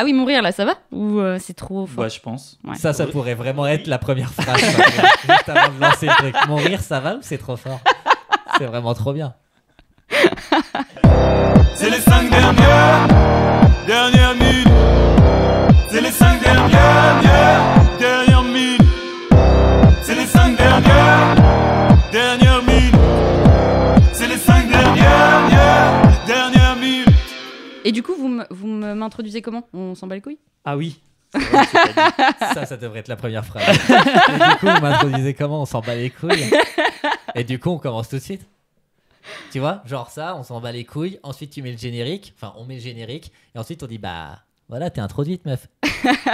Ah oui, mourir là, ça va Ou euh, c'est trop fort Ouais, je pense. Ouais. Ça, ça pourrait vraiment être la première phrase. Juste lancer le truc. Mourir, ça va ou c'est trop fort C'est vraiment trop bien. c'est les cinq dernières, dernières minutes. C'est les cinq dernières, dernières, dernières C'est les cinq dernières, dernières Et du coup, vous m'introduisez comment On s'en bat les couilles Ah oui ça, ça devrait être la première phrase. Et du coup, on comment On s'en bat les couilles. Et du coup, on commence tout de suite. Tu vois, genre ça, on s'en bat les couilles. Ensuite, tu mets le générique. Enfin, on met le générique. Et ensuite, on dit, bah voilà, t'es introduite, meuf.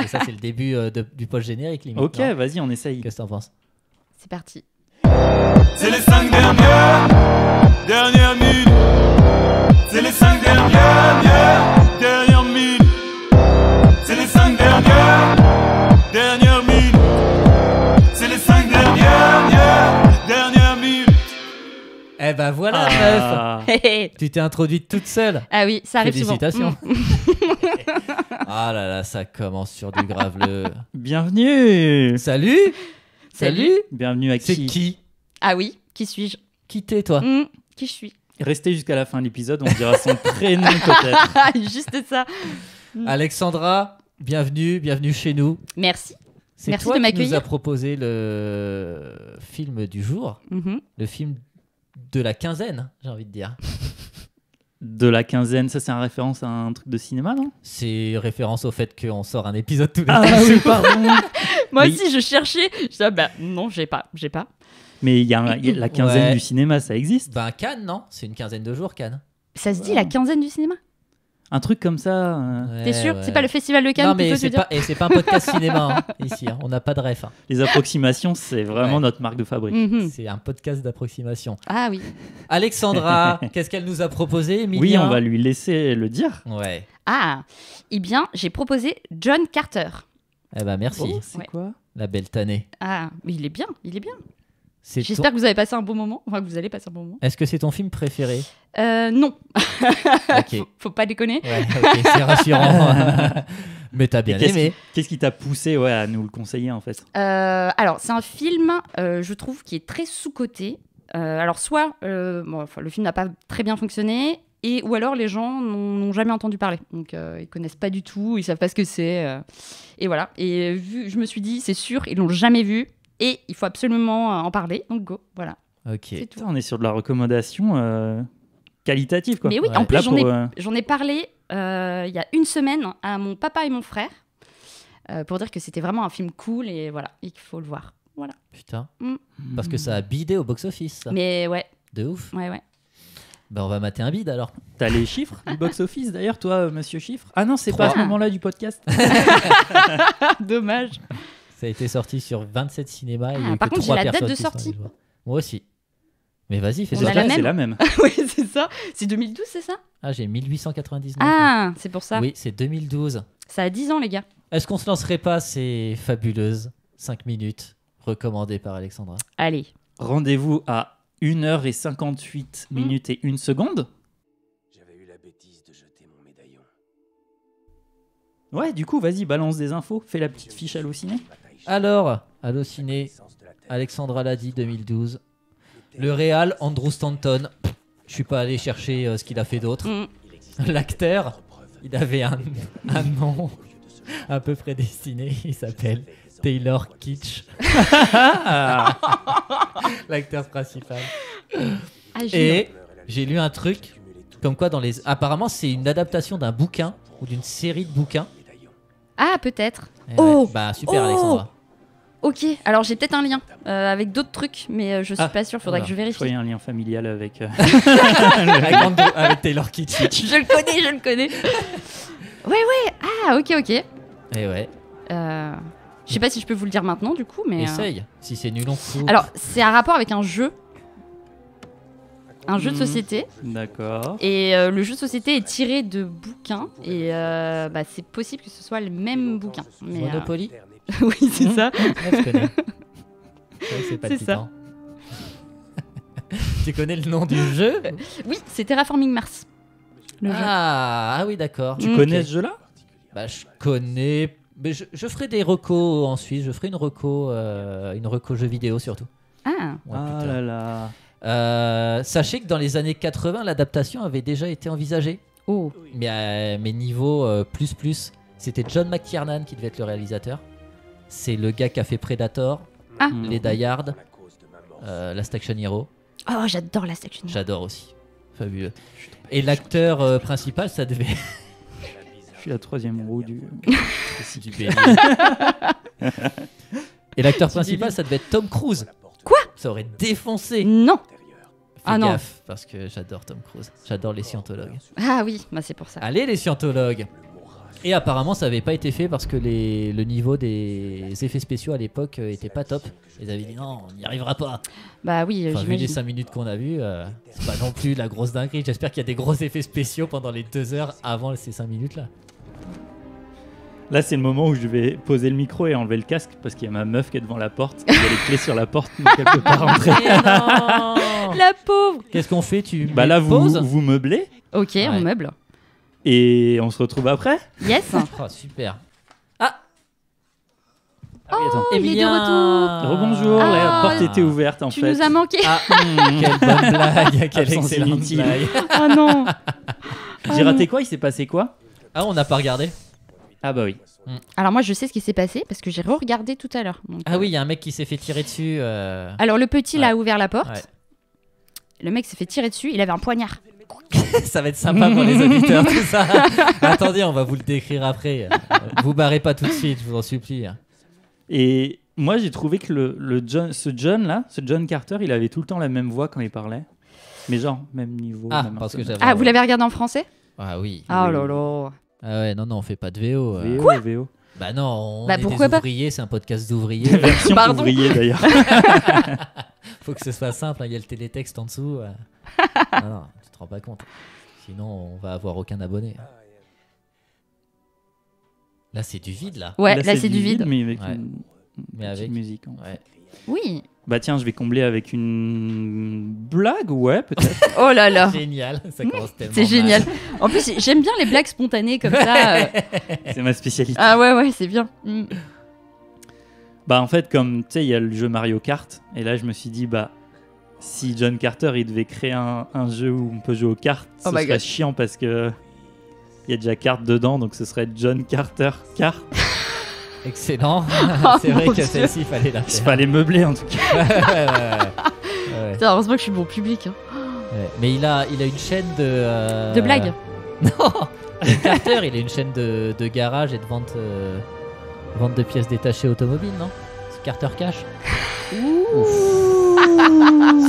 Et ça, c'est le début euh, du post-générique, limite. Ok, vas-y, on essaye. Qu'est-ce que t'en penses C'est parti. C'est les cinq dernières, Dernière minutes. C'est les cinq dernières, dernières, minutes. C'est les cinq dernières, dernières minutes. C'est les cinq dernières, dernières, minutes. Eh ben voilà, ah. tu t'es introduite toute seule. Ah oui, ça arrive Félicitations. Mm. Ah là là, ça commence sur du grave graveleux. Bienvenue Salut Salut Bienvenue à C'est qui Ah oui, qui suis-je Qui t'es, toi mm. Qui je suis Restez jusqu'à la fin de l'épisode, on dira son prénom peut-être. Ah, juste ça. Alexandra, bienvenue, bienvenue chez nous. Merci. C'est toi qui nous a proposé le film du jour, mhm. le film de la quinzaine, j'ai envie de dire. de la quinzaine, ça c'est en référence à un truc de cinéma, non C'est référence au fait qu'on sort un épisode tous les ah, oui, pardon. Moi aussi, je cherchais. Je disais, ah ben, non, j'ai pas, j'ai pas. Mais il y, a la quinzaine du cinéma, ça existe. Ben Cannes, non C'est une quinzaine de jours, Cannes. Ça se dit la quinzaine du cinéma un truc comme ça. Euh. T'es sûr C'est pas le festival de Cannes Non, mais c'est pas, et c'est pas un podcast cinéma hein, ici. Hein. on n'a pas de rêve. Hein. Les approximations, c'est vraiment notre marque de fabrique. Mhm. C'est un podcast d'approximation. Ah oui. Alexandra, qu'est-ce qu'elle nous a proposé Emilia Oui, on va lui laisser le dire. Ah, eh bien, j'ai proposé John Carter. Eh ben merci. Oh, c'est quoi La belle tannée. Ah, il est bien, il est bien. J'espère que vous avez passé un bon moment, enfin que vous allez passer un bon moment. Est-ce que c'est ton film préféré euh, Non. faut, pas déconner. c'est rassurant. Mais t'as bien aimé. Qu'est-ce qui t'a poussé ouais, à nous le conseiller en fait euh, Alors c'est un film, euh, je trouve, qui est très sous-coté. alors soit enfin, le film n'a pas très bien fonctionné, et ou alors les gens n'ont jamais entendu parler. Donc ils connaissent pas du tout, ils savent pas ce que c'est. et voilà. Et vu, je me suis dit, c'est sûr, ils l'ont jamais vu et il faut absolument euh, en parler. Donc go, voilà. Ok. tout. On est sur de la recommandation euh, qualitative quoi. Mais oui, en plus euh, j'en ai, parlé il y a une semaine à mon papa et mon frère pour dire que c'était vraiment un film cool et voilà, il qu'il faut le voir. Voilà. Putain. Mm. Parce que ça a bidé au box-office. Mais ouais. De ouf. Ouais ouais. Bah, on va mater un bide alors. T'as les chiffres du box-office d'ailleurs, toi, monsieur Chiffre Ah non, c'est pas à ce moment-là du podcast. Dommage a été sorti sur 27 cinémas. Ah, par contre, j'ai la date de sortie. Moi aussi. Mais vas-y, fais ça. C'est la même. oui, c'est ça. C'est 2012, c'est ça Ah, j'ai 1899. Ah, c'est pour ça. Oui, c'est 2012. Ça a 10 ans, les gars. Est-ce qu'on se lancerait pas ces fabuleuses 5 minutes recommandées par Alexandra Allez. Rendez-vous à 1h58 hmm. minutes et 1 seconde. J'avais eu la bêtise de jeter mon médaillon. Ouais, du coup, vas-y, balance des infos. Fais la petite fiche hallucinée. Alors, ciné, Alexandra l'a dit, 2012. Le Real, Andrew Stanton. Je suis pas allé chercher euh, ce qu'il a fait d'autre. Mm. L'acteur, il avait un, un nom un peu prédestiné. Il s'appelle Taylor Kitsch. L'acteur principal. Ah, Et j'ai lu un truc comme quoi dans les. Apparemment, c'est une adaptation d'un bouquin ou d'une série de bouquins. Ah, peut-être. Eh oh, Bah super, Alexandra. Oh ok, alors j'ai peut-être un lien euh, avec d'autres trucs, mais euh, je suis ah, pas sûre, faudrait que je vérifie. Soyez un lien familial euh, avec, Taylor Kitsch. je le connais, je le connais. Ouais, ouais, ah, ok, ok. Et eh ouais. Euh, je sais pas si je peux vous le dire maintenant, du coup, mais. Essaye, si c'est nul, on fout. Alors, c'est un rapport avec un jeu. Un jeu de mhm. société. D'accord. Et le jeu de société est tiré de bouquins. Et bah, c'est possible que ce soit le même bouquin. Mais, Monopoly oui, c'est mmh. ça. c'est ça. tu connais le nom du jeu Oui, c'est Terraforming Mars. Ah, ah, oui, d'accord. Tu mmh. connais ce jeu-là bah, Je connais. Mais je, ferai des recos en Suisse. Je ferai une reco, euh, une reco jeu vidéo surtout. Ah, ouais, ah euh, sachez que dans les années 80, l'adaptation avait déjà été envisagée. Oh. Mais, euh, mais niveau plus plus, c'était John McTiernan qui devait être le réalisateur c'est le gars qui a fait Predator, ah. les mhm. Die la euh, Last Action Hero. Oh, j'adore la Action Hero. J'adore aussi. Fabuleux. Et l'acteur euh, principal, ça devait. Je suis la troisième roue du. Et l'acteur principal, ça devait être Tom Cruise. Quoi Ça aurait défoncé. Non. Fais ah non. parce que j'adore Tom Cruise. J'adore les scientologues. Ah oui, bah, c'est pour ça. Allez les scientologues. Et apparemment, ça n'avait pas été fait parce que le niveau des effets spéciaux à l'époque euh, était pas top. Ils avaient dit non, on n'y arrivera pas. Bah oui, j'ai vu les 5 minutes qu'on a vues, ce euh, c'est pas non plus la grosse dinguerie. J'espère qu'il y a des gros effets spéciaux pendant les 2 heures avant ces 5 minutes là. Là, c'est le moment où je vais poser le micro et enlever le casque parce qu'il y a ma meuf qui est devant la porte. Il y a les clés sur la porte, donc elle peut pas rentrer. la pauvre Qu'est-ce qu'on fait Tu Bah là, vous, meublez Ok, on meuble. Et on se retrouve après Yes oh, Super Ah, ah Oh, Rebonjour, la ah. porte était ouverte en Tu nous as manqué. Ah, hmm, quelle blague, quelle excellente non. J'ai raté quoi Il s'est passé quoi Ah, on n'a pas regardé. Ah bah oui. Hmm. Alors moi, je sais ce qui s'est passé parce que j'ai regardé tout à l'heure. Ah oui, euh. il y a un mec qui s'est fait tirer dessus. Euh. Alors le petit, il a ouvert la porte. Le mec s'est fait tirer dessus. Il avait un poignard. ça va être sympa pour les auditeurs, tout ça. Attendez, on va vous le décrire après. Vous barrez pas tout de suite, je vous en supplie. Et moi, j'ai trouvé que le, ce John-là, ce John Carter, il avait tout le temps la même voix quand il parlait. Mais genre, même niveau. Ah, parce que ah vous l'avez regardé en français Ah oui. Ah oh là là. Ah ouais, non, non, on fait pas de VO. Euh. VO Quoi VO. Bah non, on bah, est pourquoi des ouvriers, c'est un podcast d'ouvriers. Version Pardon. d'ailleurs. Faut que ce soit simple, hein, il y a le télétexte en dessous. non. Euh pas compte. Sinon, on va avoir aucun abonné. Ah, là, c'est du vide, là. Ouais, là, c'est du, vide. Mais avec une, mais musique. Oui. Bah tiens, je vais combler avec une blague, ouais, peut-être. oh là là. Génial, ça C'est génial. En plus, j'aime bien les blagues spontanées comme ça. Euh. C'est ma spécialité. Ah ouais, ouais, c'est bien. Mm. Bah en fait, comme tu sais, il y a le jeu Mario Kart, et là je me suis dit, bah si John Carter il devait créer un, jeu où on peut jouer aux cartes, oh ce serait chiant parce que il y a déjà cartes dedans, donc ce serait John Carter carte. Excellent. Oh c'est vrai que celle-ci, il fallait la faire. Il fallait meubler en tout cas. heureusement que je suis bon public. Hein. Mais il a, il a une chaîne de. Euh, de blagues. Non Carter, il a une chaîne de, garage et de vente, euh, vente de pièces détachées automobiles, non Carter Cash Ouh.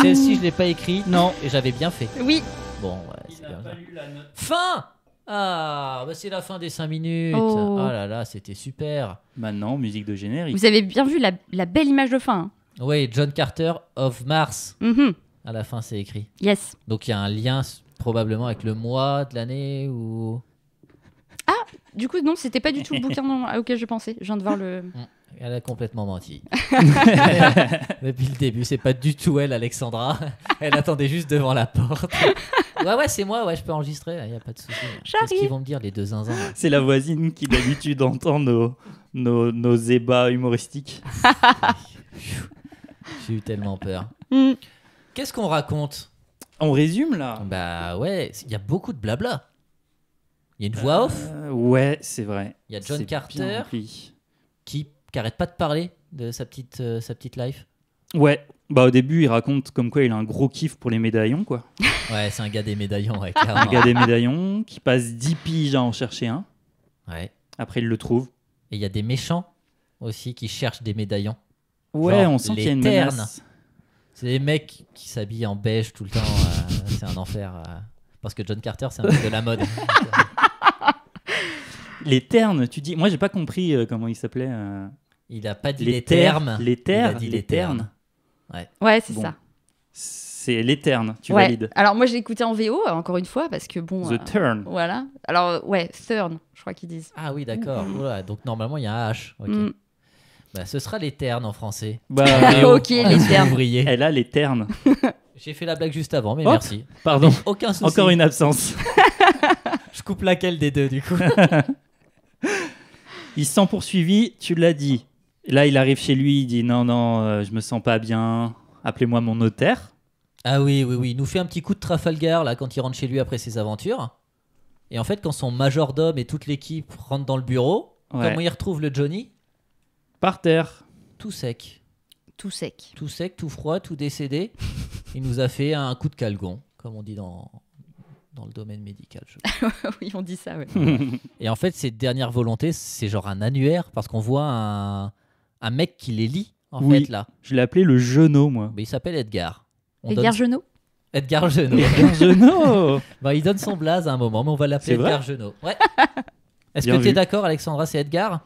Celle-ci, je l'ai pas écrite, non, et j'avais bien fait. Oui. Bon, ouais, c'est Fin Ah, bah, c'est la fin des 5 minutes. Oh. Ah là là, c'était super. Maintenant, musique de générique. Vous avez bien vu la, belle image de fin. Hein. Oui, John Carter of Mars. Mm-hmm. À la fin, c'est écrit. Yes. Donc il y a un lien probablement avec le mois de l'année ou. Ah, Du coup, non, c'était pas du tout le bouquin non, auquel je pensais. Je viens de voir le. Mm. Elle a complètement menti. Depuis le début, c'est pas du tout elle, Alexandra. Elle attendait juste devant la porte. Ouais, ouais, c'est moi, ouais, je peux enregistrer, il n'y a pas de souci. Qu'est-ce qu'ils vont me dire, les deux zinzins C'est la voisine qui d'habitude entend nos, nos, nos ébats humoristiques. J'ai eu tellement peur. Mm. Qu'est-ce qu'on raconte On résume là Bah ouais, il y a beaucoup de blabla. Il y a une voix euh, off Ouais, c'est vrai. Il y a John Carter qui qui arrête pas de parler de sa petite, euh, sa petite life. Ouais, bah au début, il raconte comme quoi il a un gros kiff pour les médaillons, quoi. Ouais, c'est un gars des médaillons, ouais, Un gars des médaillons qui passe 10 piges à en chercher un. Ouais. Après, il le trouve. Et il y a des méchants aussi qui cherchent des médaillons. Ouais, on sent qu'il y a une ternes. C'est des mecs qui s'habillent en beige tout le temps. Euh, c'est un enfer. Euh. parce que John Carter, c'est un mec de la mode. les ternes, tu dis. Moi, j'ai pas compris comment il s'appelait. Il a pas dit les, les termes. Les Il a dit les, Ouais, ouais c'est ça. C'est l'éterne, tu ouais. valides. Alors moi j'ai écouté en VO euh, encore une fois parce que bon. The euh, turn. Voilà. Alors ouais, turn, je crois qu'ils disent. Ah oui, d'accord. Voilà. Mm. Donc normalement il y a un H. Mm. Bah, ce sera l'éterne en français. Bah, ok, l'éterne. Elle a l'éterne. J'ai fait la blague juste avant, mais merci. Pardon. Aucun souci. Encore une absence. je coupe laquelle des deux du coup. Il s'en poursuivit. tu l'as dit. Là, il arrive chez lui, il dit non, non, euh, je me sens pas bien, appelez-moi mon notaire. Ah oui, oui, oui, il nous fait un petit coup de Trafalgar là quand il rentre chez lui après ses aventures. Et en fait, quand son majordome et toute l'équipe rentrent dans le bureau, comment il retrouve le Johnny Par terre. Tout sec. Tout sec. Tout sec, tout froid, tout décédé. il nous a fait un coup de calgon, comme on dit dans, dans le domaine médical. oui, on dit ça, Et en fait, cette dernières volonté, c'est genre un annuaire, parce qu'on voit un, un mec qui les lit, en fait, là. Je l'ai appelé le Genot, moi. Mais il s'appelle Edgar. Edgar Genot Edgar Genot. Edgar Genot bah, Il donne son blaze à un moment, mais on va l'appeler Edgar Genot. Ouais. Est-ce que tu es d'accord, Alexandra, c'est Edgar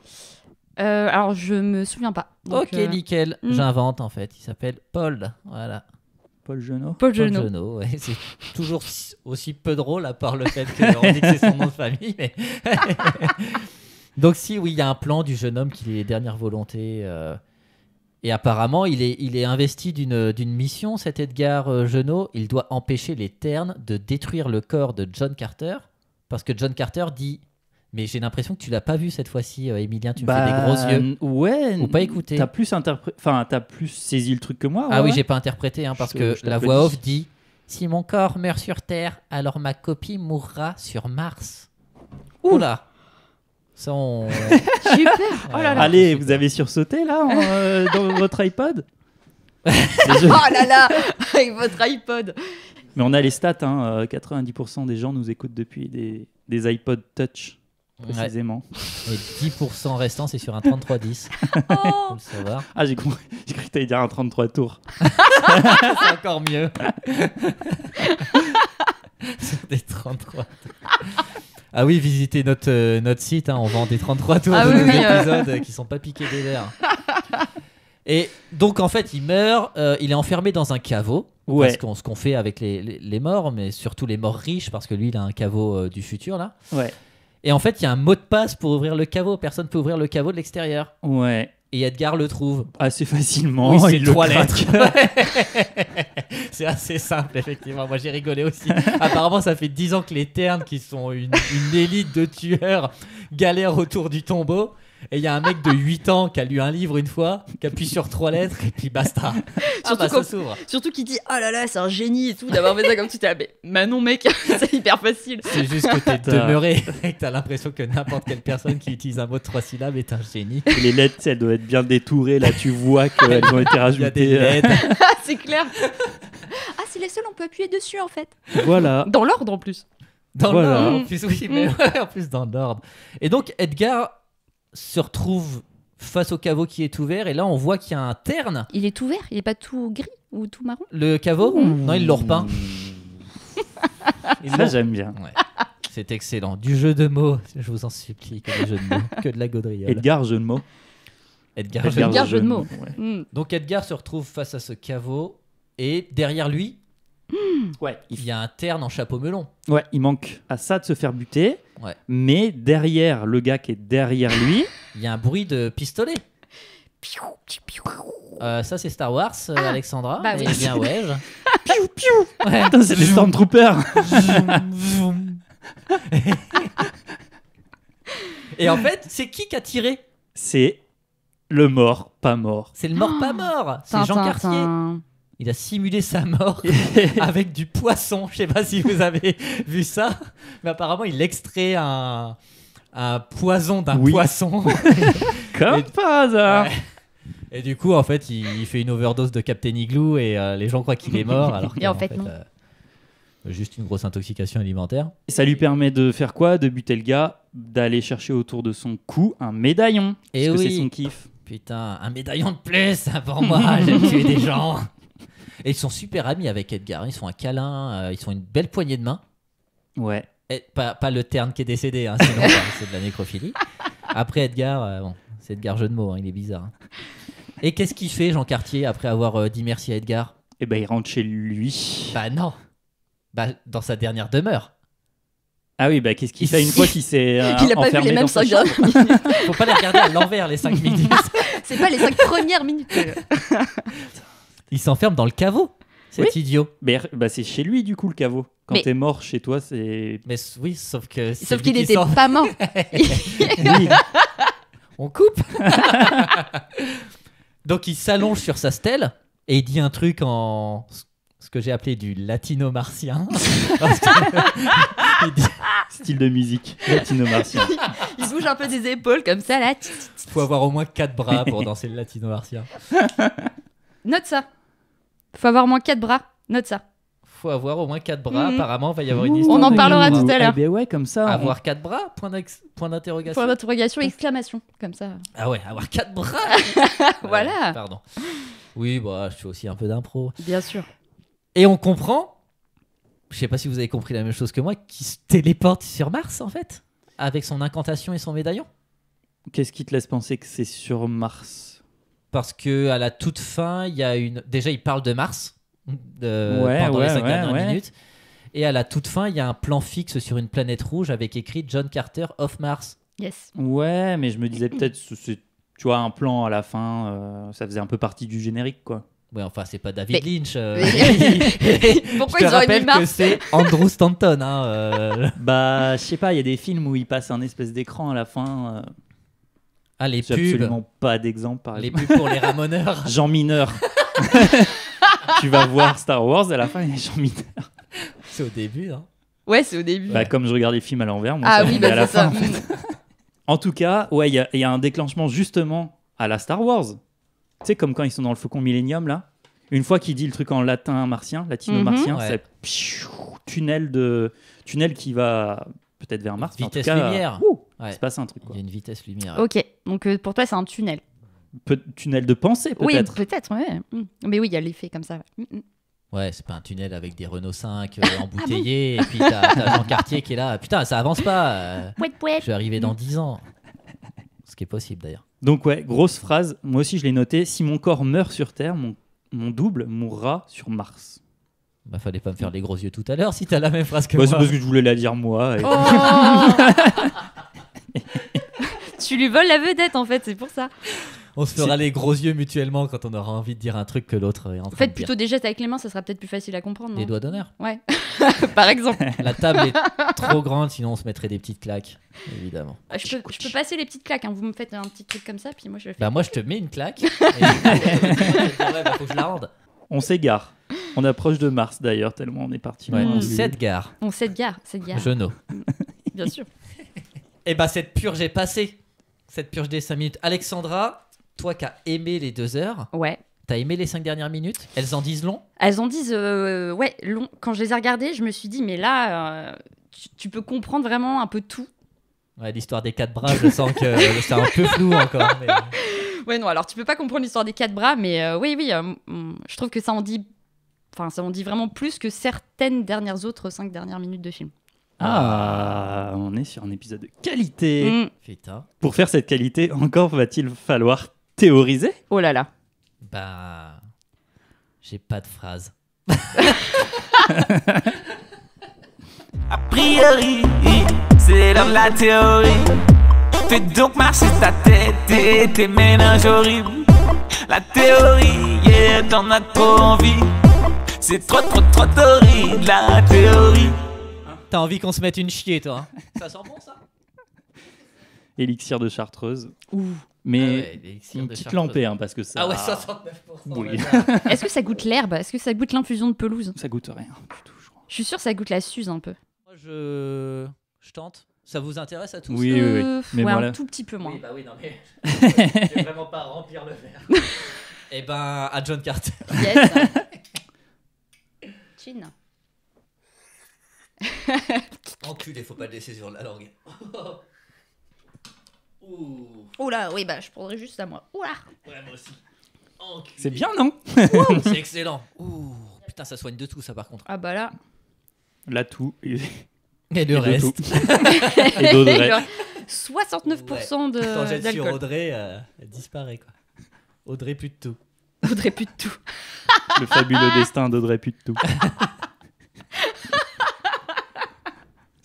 euh, Alors, je me souviens pas. ok, euh, nickel. Hmm. J'invente, en fait. Il s'appelle Paul. Voilà. Paul Genot Paul Genot. ouais. C'est toujours aussi peu drôle, à part le fait dit que c'est son nom de famille. Mais... Donc si oui, il y a un plan du jeune homme qui est dernière volonté. volontés. Euh, et apparemment, il est, il est investi d'une mission, cet Edgar euh, Genot. Il doit empêcher les Ternes de détruire le corps de John Carter. Parce que John Carter dit Mais j'ai l'impression que tu l'as pas vu cette fois-ci, Emilien. Euh, tu me fais des bah, gros yeux. Ouais. Ou pas écouter. T'as plus enfin, plus saisi le truc que moi. Ah oui, j'ai pas interprété, hein, parce que la voix off dit Si mon corps meurt sur Terre, alors ma copie mourra sur Mars. Oula Euh, Super oh Allez, vous avez sursauté là euh, dans votre iPod Oh là là Avec votre iPod Mais on a les stats, hein, 90% euh, des gens nous écoutent depuis des, iPod Touch. Précisément. Et 10% restant, c'est sur un 3310. Oh Ah, j'ai compris. J'ai cru que t'allais dire un 33 tours. c'est encore mieux. c'est des 33 tours. Ah oui, visitez notre, euh, notre site, hein, on vend des 33 tours ah de nos euh. euh, qui sont pas piqués des verres. Et donc en fait, il meurt, il est enfermé dans un caveau. Ouais. qu'on, ce qu'on fait avec les, les, les, morts, mais surtout les morts riches, parce que lui, il a un caveau du futur là. Ouais. Et en fait, il y a un mot de passe pour ouvrir le caveau. Personne peut ouvrir le caveau de l'extérieur. Ouais. Et Edgar le trouve. Assez facilement. il c'est assez simple, effectivement. Moi, j'ai rigolé aussi. Apparemment, ça fait dix ans que les Ternes, qui sont une élite de tueurs, galèrent autour du tombeau. Et il y a un mec de 8 ans qui a lu un livre une fois, qui appuie sur trois lettres et puis basta. Ah bah, s'ouvre. Surtout qui dit oh là là, c'est un génie et tout d'avoir fait ça comme tu t'es ah, mais, mais non mec, c'est hyper facile. C'est juste que t'es demeuré et que t'as l'impression que n'importe quelle personne qui utilise un mot de trois syllabes est un génie. les lettres, elles doivent être bien détourées. Là, tu vois qu'elles ont été rajoutées. Euh. Ah, c'est clair. Ah, c'est les seuls, on peut appuyer dessus en fait. Voilà. Dans l'ordre en plus. Dans l'ordre, en plus, oui, mm. en plus dans l'ordre. Et donc, Edgar se retrouve face au caveau qui est ouvert et là on voit qu'il y a un terne. Il est ouvert, il est pas tout gris ou tout marron Le caveau Non, il l'a repeint. Ça j'aime bien. C'est excellent. Du jeu de mots, je vous en supplie, que de que de la gaudriole. Edgar, jeu de mots. Edgar, jeu, de mots. Hmm. Donc Edgar se retrouve face à ce caveau et derrière lui, hmm. ouais, il y a un terne en chapeau melon. Ouais, il manque à ça de se faire buter. Mais derrière le gars qui est derrière lui. Il y a un bruit de pistolet. Euh, ça c'est Star Wars, euh, ah, Alexandra. Bah eh bien ouais. Piou, piou. c'est les Stormtroopers Et en fait, c'est qui qui a tiré C'est le mort, pas mort. C'est le mort pas ah. mort. C'est Jean Cartier il a simulé sa mort avec du poisson. Je ne sais pas si vous avez vu ça, mais apparemment il extrait un, un poison d'un poisson. Comme par hasard. Et du coup, en fait, il, fait une overdose de Captain Igloo et euh, les gens croient qu'il est mort, alors en, fait, non. Euh, juste une grosse intoxication alimentaire. ça lui permet de faire quoi De buter le gars, d'aller chercher autour de son cou un médaillon. Et eh parce que c'est son kiff. Putain, un médaillon de plus ah, pour moi, j'ai tué des gens. Et ils sont super amis avec Edgar. Ils sont un câlin, euh, ils sont une belle poignée de main. Ouais. pas, le terne qui est décédé, hein, sinon c'est de la nécrophilie. Après Edgar, euh, bon, c'est Edgar jeu de mots, hein, il est bizarre. Hein. Et qu'est-ce qu'il fait Jean Cartier après avoir euh, dit merci à Edgar Eh ben il rentre chez lui. Bah non. Bah dans sa dernière demeure. Ah oui, bah qu'est-ce qu'il fait une fois qu'il s'est enfermé dans sa Faut pas les regarder à l'envers les 5 minutes. C'est pas les cinq premières minutes. Il s'enferme dans le caveau, cet idiot. Mais bah, c'est chez lui, du coup, le caveau. Quand t'es mort chez toi, c'est. Mais oui, sauf que. Sauf qu'il était pas mort. On coupe. Donc il s'allonge sur sa stèle et il dit un truc en ce que j'ai appelé du latino-martien. Style de musique, latino-martien. Il, bouge un peu des épaules comme ça là. Faut avoir au moins quatre bras pour danser le latino-martien. Note ça. Faut avoir au moins 4 bras. Note ça. Faut avoir au moins quatre bras. Mhm. Apparemment, il va y avoir une histoire. On en parlera tout à l'heure. Eh ben ouais, comme ça. Avoir quatre 4 bras Point d'interrogation. Point d'interrogation, exclamation. Comme ça. Ah ouais, avoir 4 bras Voilà. pardon. Oui, bah, je suis aussi un peu d'impro. Bien sûr. Et on comprend, je sais pas si vous avez compris la même chose que moi, qui se téléporte sur Mars en fait, avec son incantation et son médaillon. Qu'est-ce qui te laisse penser que c'est sur Mars parce que à la toute fin, il y a une. Déjà, il parle de Mars de... Ouais, pendant les cinq dernières minutes. Et à la toute fin, il y a un plan fixe sur une planète rouge avec écrit John Carter of Mars. Yes. Ouais, mais je me disais peut-être, tu vois, un plan à la fin, euh, ça faisait un peu partie du générique, quoi. Ouais, enfin, c'est pas David Lynch. Euh. Pourquoi je te rappelle que c'est Andrew Stanton. Hein, euh. bah, je sais pas, il y a des films où il passe un espèce d'écran à la fin. Ah, les pubs. absolument pas d'exemple, par Les pubs pour les ramoneurs. Jean Mineur. tu vas voir Star Wars, à la fin, il y a Jean Mineur. C'est au début, hein. Ouais, c'est au début. Bah, comme je regarde les films à l'envers, moi, ah oui, bah, à la fin. en tout cas, ouais, il y a- un déclenchement justement à la Star Wars. Tu sais, comme quand ils sont dans le Faucon Millenium, là. Une fois qu'il dit le truc en latin martien, latino-martien, mhm. c'est tunnel, de, tunnel qui va peut-être vers Mars. en Vitesse cas, lumière. Ouais. Il se passe un truc. Quoi. Il y a une vitesse lumière. Ok, donc euh, pour toi, c'est un tunnel. Pe tunnel de pensée, peut-être. Oui, peut-être, mmh. Mais oui, il y a l'effet comme ça. Ouais, mmh, mmh. c'est pas un tunnel avec des Renault 5 euh, ah embouteillés et puis t'as Jean Cartier qui est là. Putain, ça avance pas. Euh. Je vais arriver dans 10 ans. Ce qui est possible d'ailleurs. Donc, ouais, grosse phrase. Moi aussi, je l'ai noté. Si mon corps meurt sur Terre, mon, double mourra sur Mars. Bah, fallait pas me faire les gros yeux tout à l'heure si t'as la même phrase que bah, moi. C'est parce que je voulais la dire moi. Et... Oh tu lui voles la vedette en fait, c'est pour ça. On se fera les gros yeux mutuellement quand on aura envie de dire un truc que l'autre est en train plutôt des gestes avec les mains, ça sera peut-être plus facile à comprendre. Des doigts d'honneur. Ouais, par exemple. La table est trop grande, sinon on se mettrait des petites claques, évidemment. Euh, je, peux, passer les petites claques, hein. vous me faites un petit truc comme ça, puis moi je le fais. Bah moi je te mets une claque. Bah, faut que je la rende. On s'égare. On approche de Mars d'ailleurs, tellement on est parti. Ouais, On s'égare. On s'égare, s'égare. Genou. Bien sûr. Et eh bah, ben, cette purge est passée. Cette purge des cinq minutes. Alexandra, toi qui as aimé les deux heures. Ouais. T'as aimé les cinq dernières minutes Elles en disent long Elles en disent, euh, ouais, long. Quand je les ai regardées, je me suis dit, mais là, euh, tu, peux comprendre vraiment un peu tout. Ouais, l'histoire des quatre bras, je sens que euh, c'est un peu flou encore. Ouais, non, alors tu peux pas comprendre l'histoire des quatre bras, mais oui, oui, mm, je trouve que ça en dit. Enfin, ça en dit vraiment plus que certaines dernières autres cinq dernières minutes de film. Ah, on est sur un épisode de qualité. Mm. Pour faire cette qualité, encore va-t-il falloir théoriser Oh là là. Bah, j'ai pas de phrase. A priori, c'est dans de la théorie. Fais donc marcher ta tête et tes ménages horribles. La théorie, yeah, t'en as trop envie. C'est trop, trop, trop horrible, la théorie. T'as envie qu'on se mette une chier, toi. ça sent bon, ça Élixir de Chartreuse. Ouh. Mais ah une petite lampée, hein, parce que ça. Ah ouais, 69%. Oui. Est-ce que ça goûte l'herbe Est-ce que ça goûte l'infusion de pelouse Ça goûte rien du tout, je crois. Je suis sûr ça goûte la suze un peu. Moi, je. Je tente. Ça vous intéresse à tous Oui, euh, oui, oui. un tout petit peu moins. Oui, bah oui, non, mais. je vais vraiment pas remplir le verre. Eh ben, à John Carter. Yes. Chin. Enculé, faut pas le laisser sur la langue. Ouh. Oula, oui, bah je prendrais juste ça moi. Oula Ouais, moi aussi. C'est bien, non C'est excellent. Ouh, putain, ça soigne de tout, ça par contre. Ah bah là. Là tout. et le reste. 69% de. Quand j'ai sur Audrey, euh, elle disparaît quoi. Audrey plus de tout. Audrey plus de tout. le fabuleux destin d'Audrey plus de tout.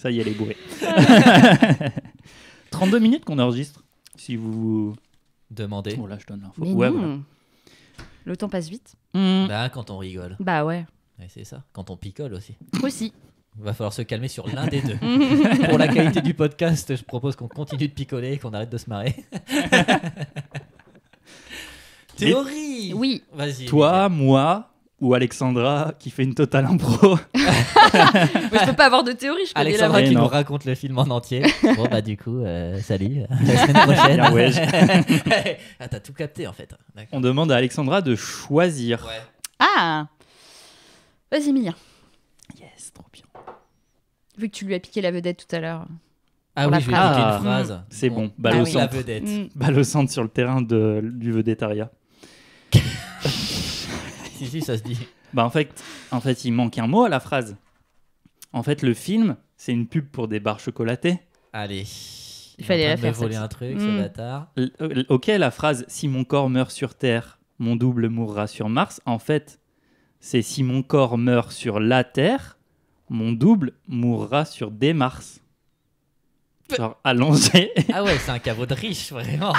Ça y est, les 32 minutes qu'on enregistre, si vous demandez. Bon oh là, je donne l'info. Le temps passe vite. Mmh. Bah, quand on rigole. Bah ouais. c'est ça. Quand on picole aussi. Aussi. Va falloir se calmer sur l'un des deux. Pour la qualité du podcast, je propose qu'on continue de picoler et qu'on arrête de se marrer. Théorie Oui. Vas-y. Toi, moi, ou Alexandra qui fait une totale impro. Mais je peux pas avoir de théorie, je Alexandra qui nous raconte le film en entier. Bon bah du coup, euh, salut, la semaine prochaine. ouais, ah t'as tout capté en fait. On demande à Alexandra de choisir. Ah Vas-y Mia. Yes, trop bien. Vu que tu lui as piqué la vedette tout à l'heure. Ah oui, je vais ah. une phrase. C'est bon, mmh. balle ah au centre. Mmh. au centre sur le terrain de, du vedettariat si, si, ça se dit. Bah, en fait, en fait, il manque un mot à la phrase. En fait, le film, c'est une pub pour des barres chocolatées. Allez. Il fallait la faire. voler un truc, hmm. euh, ok, la phrase Si mon corps meurt sur Terre, mon double mourra sur Mars. En fait, c'est Si mon corps meurt sur la Terre, mon double mourra sur des Mars. Genre allongé Ah ouais, c'est un caveau de riche, vraiment.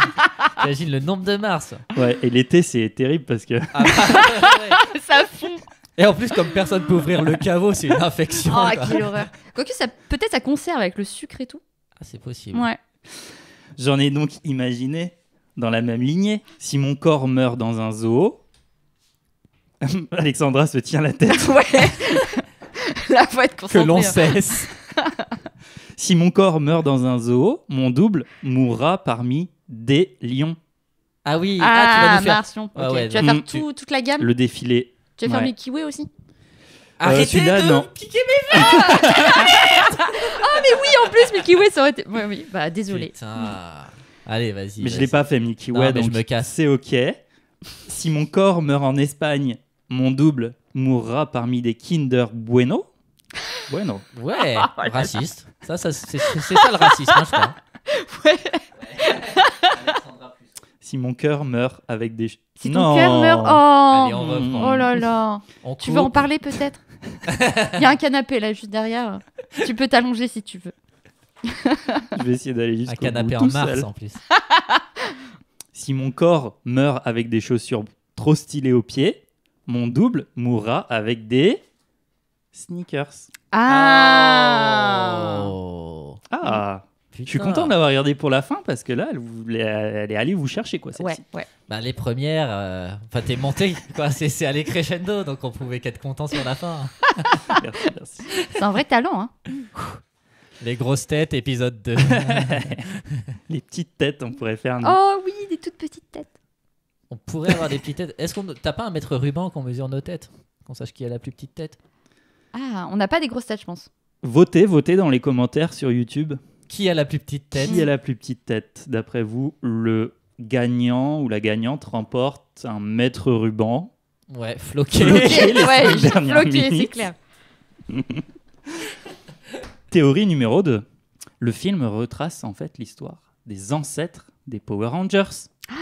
T'imagines le nombre de Mars. Ouais, et l'été, c'est terrible parce que. Ah, bah, ça fond. Et en plus, comme personne peut ouvrir le caveau, c'est une infection. Ah, oh, quelle horreur. Quoique, ça, peut-être ça conserve avec le sucre et tout. Ah, c'est possible. Ouais. J'en ai donc imaginé, dans la même lignée, si mon corps meurt dans un zoo. Alexandra se tient la tête. ouais. la voix de Que l'on cesse. Si mon corps meurt dans un zoo, mon double mourra parmi des lions. Ah oui, ah, ah, tu vas nous faire. Ah, tu vas faire toute la gamme. Le défilé. Tu vas faire Ouais. Way aussi. Euh, euh, Arrêtez de non. piquer mes Ah mais oui, en plus Milky Way, ça aurait été. Oui, oui. Bah désolé. Putain. Allez, vas-y. Mais je l'ai pas fait, Milky Way, donc je me casse. c'est ok. Si mon corps meurt en Espagne, mon double mourra parmi des Kinder Bueno. Ouais, Ouais, oh, raciste. Ça, ça c'est ça le racisme, hein, je crois. Ouais. si mon cœur meurt avec des. Si non. cœur meurt. Oh, oh là là. tu veux en parler peut-être Il y a un canapé là juste derrière. Tu peux t'allonger si tu veux. je vais essayer d'aller jusqu'au bout. Un canapé en mars en plus. si mon corps meurt avec des chaussures trop stylées aux pieds, mon double mourra avec des. Sneakers. Ah. ah Ah Je suis content de l'avoir regardé pour la fin parce que là, elle, est allée vous chercher quoi. Bah, les premières, euh, enfin t'es monté quoi, c'est allé crescendo donc on pouvait qu'être content sur la fin. C'est un vrai talent. Hein. Les grosses têtes, épisode 2. les petites têtes, on pourrait faire. Oh oui, des toutes petites têtes. On pourrait avoir des petites têtes. Est-ce qu'on t'as pas un mètre ruban qu'on mesure nos têtes, qu'on sache qui a la plus petite tête ah, on n'a pas des grosses têtes, je pense. Votez, votez dans les commentaires sur YouTube. Qui a la plus petite tête Qui a la plus petite tête D'après vous, le gagnant ou la gagnante remporte un mètre ruban. Ouais, floqué. ouais, floqué c'est clair. Théorie numéro 2. Le film retrace en fait l'histoire des ancêtres des Power Rangers.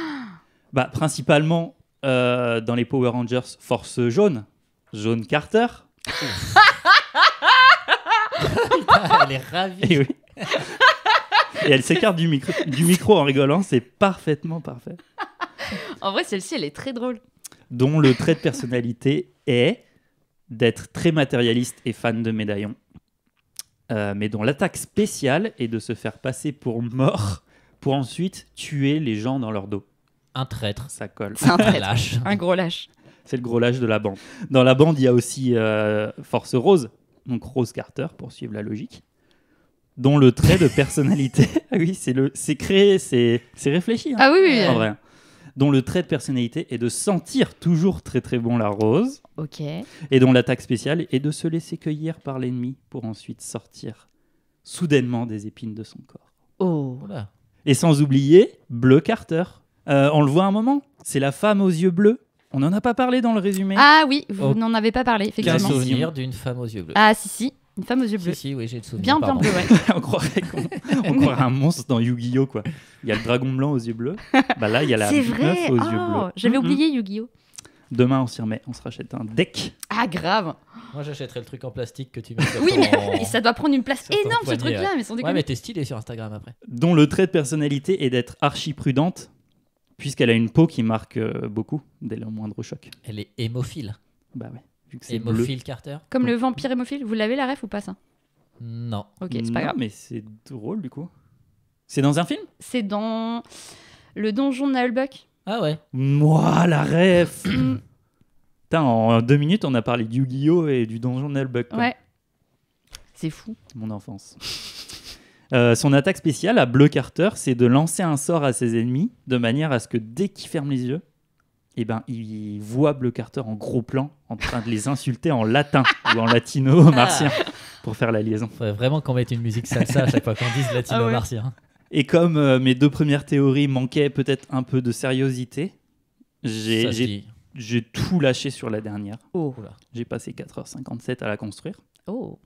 bah, principalement euh, dans les Power Rangers Force Jaune, Jaune Carter, elle est ravie. Eh et, elle s'écarte du micro, du micro en rigolant, c'est parfaitement parfait. En vrai, celle-ci, elle est très drôle. Dont le trait de personnalité est d'être très matérialiste et fan de médaillons, euh, mais dont l'attaque spéciale est de se faire passer pour mort pour ensuite tuer les gens dans leur dos. Un traître. Ça colle. C'est un très lâche. Un gros lâche. C'est le gros lâche de la bande. Dans la bande, il y a aussi euh, Force Rose, donc Rose Carter, pour suivre la logique, dont le trait de personnalité. ah oui, c'est, le, c'est créé, c'est, c'est réfléchi. Hein. ah oui, oui. En vrai. Dont le trait de personnalité est de sentir toujours très très bon la rose. Ok. Et dont l'attaque spéciale est de se laisser cueillir par l'ennemi pour ensuite sortir soudainement des épines de son corps. Oh. Et sans oublier Bleu Carter. Euh, on le voit un moment, c'est la femme aux yeux bleus on n'en a pas parlé dans le résumé. Ah oui, vous oh. n'en avez pas parlé, effectivement. le souvenir d'une femme aux yeux bleus. Ah si, si. Une femme aux yeux bleus. Si, si, oui, j'ai le souvenir. Bien, en bien bleu, ouais. on croirait, qu'on, croirait un monstre dans Yu-Gi-Oh! quoi. Il y a le dragon blanc aux yeux bleus. Bah là, il y a la C'est aux yeux oh, bleus. J'avais oublié Yu-Gi-Oh! Demain, on s'y remet. On se rachète un deck. Ah, grave! Moi, j'achèterais le truc en plastique que tu mets. oui, mais ça doit prendre une place énorme, ce truc-là. Mais Ouais, mais t'es stylé sur Instagram après. Dont le trait de personnalité est d'être archi prudente puisqu'elle a une peau qui marque euh, beaucoup dès le moindre choc. Elle est hémophile. Bah ouais. hémophile Carter. Comme le vampire hémophile. Vous l'avez la ref ou pas ça Non. Ok, c'est pas grave. mais c'est drôle du coup. C'est dans un film C'est dans le donjon de Nalbuck. Ah ouais. Moi la ref. Putain, en deux minutes, on a parlé du yu et du donjon de Nalbuck. Ouais. C'est fou. Mon enfance. Euh, son attaque spéciale à Bleu Carter, c'est de lancer un sort à ses ennemis de manière à ce que dès qu'ils ferment les yeux, eh ben, il voit Bleu Carter en gros plan en train de les insulter en latin ou en latino martien ah. pour faire la liaison. Faudrait vraiment qu'on mette une musique salsa à chaque fois qu'on dise latino martien. Ah Et comme euh, mes deux premières théories manquaient peut-être un peu de sérieuxité, j'ai tout lâché sur la dernière. Oh. J'ai passé 4h57 à la construire. Oh.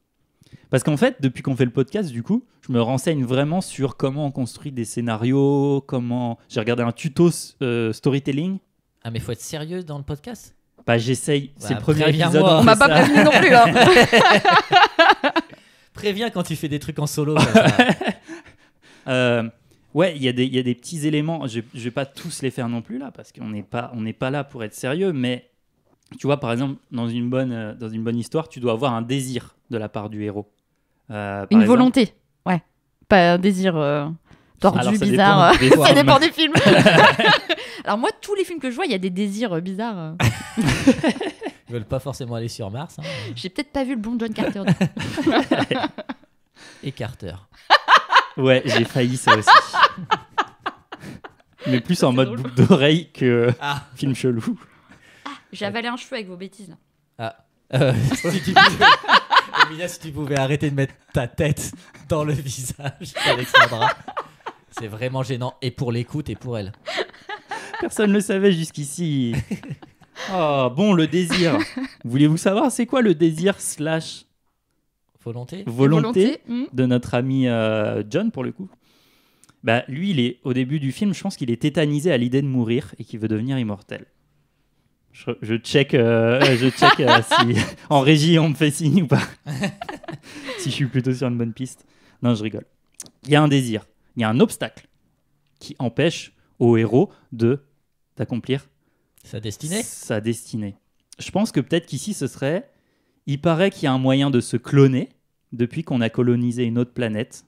Parce qu'en fait, depuis qu'on fait le podcast, du coup, je me renseigne vraiment sur comment on construit des scénarios, comment. J'ai regardé un tuto euh, storytelling. Ah, mais faut être sérieux dans le podcast Bah, j'essaye. Bah, c'est le premier épisode. On m'a pas prévenu non plus, hein. Préviens quand tu fais des trucs en solo. Euh, ouais, il y, a des petits éléments. Je, vais pas tous les faire non plus là, parce qu'on n'est pas, on pas là pour être sérieux, mais tu vois, par exemple, dans une bonne, euh, dans une bonne histoire, tu dois avoir un désir de la part du héros. Euh, une volonté, ouais. Pas un désir euh, tordu, bizarre. ça dépend des films. Alors moi, tous les films que je vois, il y a des désirs bizarres. Ils veulent pas forcément aller sur Mars. Hein. J'ai peut-être pas vu le bon John Carter. Et Carter. Ouais, j'ai failli ça aussi. Mais plus en mode boucle d'oreille que ah. film chelou. J'ai avalé un cheveu avec vos bêtises Ah. Euh, si tu pouvais... arrêter de mettre ta tête dans le visage d'Alexandra, c'est vraiment gênant. Et pour l'écoute et pour elle. Personne ne le savait jusqu'ici. Oh, bon, le désir. Voulez-vous savoir c'est quoi le désir slash volonté Volonté, hmm. de notre ami euh, John, pour le coup. Bah, lui, il est, au début du film, je pense qu'il est tétanisé à l'idée de mourir et qu'il veut devenir immortel. Je, check, euh, je euh, si en régie on me fait signe ou pas. si je suis plutôt sur une bonne piste. Non, je rigole. Il y a un désir, il y a un obstacle qui empêche au héros de d'accomplir sa destinée. Sa destinée. Je pense que peut-être qu'ici ce serait, il paraît qu'il y a un moyen de se cloner depuis qu'on a colonisé une autre planète,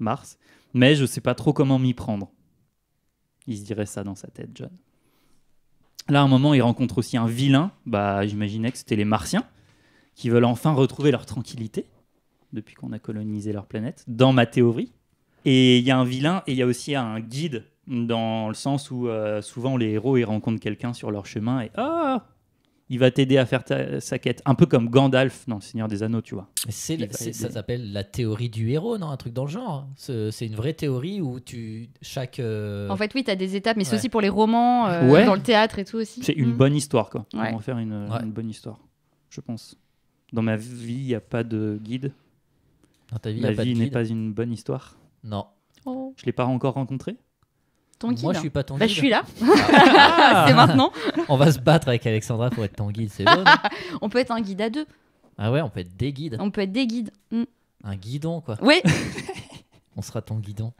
Mars, mais je ne sais pas trop comment m'y prendre. Il se dirait ça dans sa tête, John. Là, à un moment, ils rencontrent aussi un vilain. Bah, j'imaginais que c'était les Martiens qui veulent enfin retrouver leur tranquillité depuis qu'on a colonisé leur planète. Dans ma théorie, et il y a un vilain et il y a aussi un guide dans le sens où euh, souvent les héros ils rencontrent quelqu'un sur leur chemin et ah il va t'aider à faire ta, sa quête. Un peu comme Gandalf dans Le Seigneur des Anneaux, tu vois. ça s'appelle la théorie du héros, non Un truc dans le genre. C'est, une vraie théorie où tu. Chaque. Euh, en fait, oui, tu as des étapes, mais c'est aussi pour les romans, euh, dans le théâtre et tout aussi. C'est une mm. bonne histoire, quoi. On va faire une, bonne histoire, je pense. Dans ma vie, il n'y a pas de guide. Dans ta vie, il y a pas de vie n'est pas une bonne histoire. Non. Oh. Je ne l'ai pas encore rencontré. Moi, je suis pas ton guide. Bah, je suis là. Ah. c'est maintenant. On va se battre avec Alexandra pour être ton guide, c'est bon. on peut être un guide à deux. Ah ouais, on peut être des guides. On peut être des guides. Mm. Un guidon, quoi. Oui. on sera ton guidon.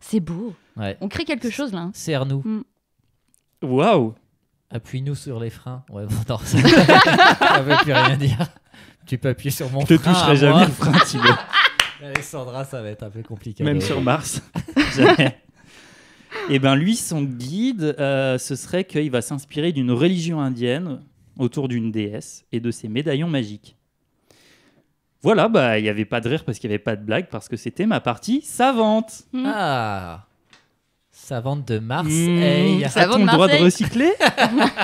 C'est beau. Ouais. On crée quelque chose là. Hein. Serre-nous. Mm. Waouh. Appuie-nous sur les freins. Ouais, bon, non, ça veut plus rien dire. Tu peux appuyer sur mon Je te frein. toucherai jamais le frein, Thibaut. Alexandra, ça va être un peu compliqué. Même sur Mars. jamais. Et eh ben lui, son guide, euh, ce serait qu'il va s'inspirer d'une religion indienne autour d'une déesse et de ses médaillons magiques. Voilà, bah il n'y avait pas de rire parce qu'il n'y avait pas de blague parce que c'était ma partie savante. Hmm. Ah. Savante de mars. Mmh, y a le droit de recycler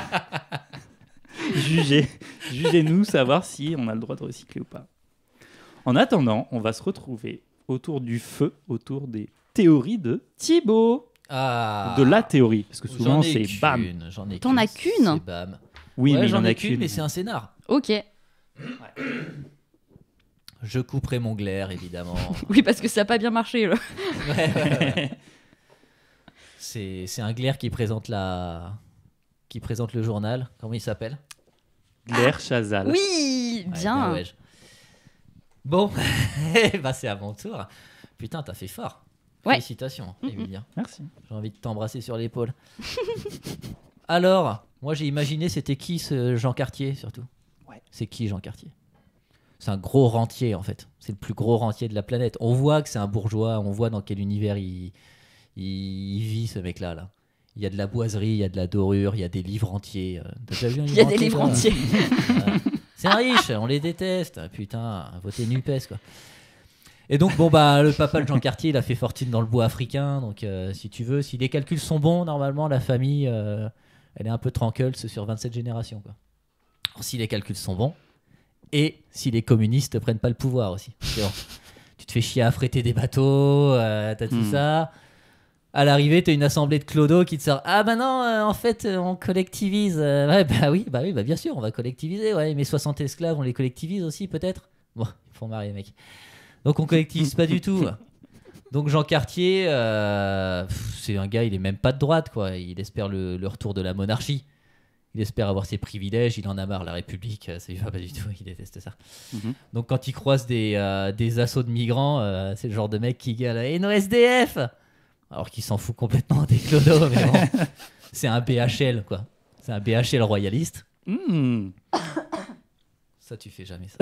Jugez, jugez-nous savoir si on a le droit de recycler ou pas. En attendant, on va se retrouver autour du feu, autour des théories de Thibaut. Ah. De la théorie, parce que souvent c'est bam. T'en as qu'une Oui, mais j'en ai qu'une, mais c'est un scénar. Ok. Je couperai mon glaire, évidemment. oui, parce que ça n'a pas bien marché. c'est un glaire qui présente la qui présente le journal. Comment il s'appelle Glaire Chazal. Oui, bien. bon, bah c'est à mon tour. Putain, t'as fait fort. Félicitations, Emilia. Mhm. Hein. Merci. J'ai envie de t'embrasser sur l'épaule. Alors, moi j'ai imaginé c'était qui ce Jean Cartier surtout. Ouais. C'est qui Jean Cartier C'est un gros rentier en fait. C'est le plus gros rentier de la planète. On voit que c'est un bourgeois, on voit dans quel univers il, vit ce mec-là. Là. Il y a de la boiserie, il y a de la dorure, il y a des livres entiers. Euh. Déjà vu un livre il y a entier, des livres entiers. c'est un riche, on les déteste. Putain, votez NUPES quoi. Et donc, bon, bah, le papa de Jean Cartier, il a fait fortune dans le bois africain. Donc, euh, si tu veux, si les calculs sont bons, normalement, la famille, euh, elle est un peu tranquille sur 27 générations. Quoi. si les calculs sont bons, et si les communistes prennent pas le pouvoir aussi. tu te fais chier à fréter des bateaux, tu euh, t'as tout hmm. ça. À l'arrivée, t'as une assemblée de clodos qui te sort Ah bah non, en fait, on collectivise. bah oui, bah oui, bah bien sûr, on va collectiviser. Ouais, mes 60 esclaves, on les collectivise aussi, peut-être. Bon, il faut marrer, mec. Donc on collectivise pas du tout. Donc Jean Cartier, euh, c'est un gars, il est même pas de droite, quoi. Il espère le, retour de la monarchie. Il espère avoir ses privilèges, il en a marre, la République, ça lui va pas du tout, il déteste ça. Mhm. Donc quand il croise des, euh, assauts de migrants, euh, c'est le genre de mec qui gueule Et «Eh, nos SDF Alors qu'il s'en fout complètement des clodos, c'est un BHL, quoi. C'est un BHL royaliste. Hmm. Ça, tu fais jamais ça.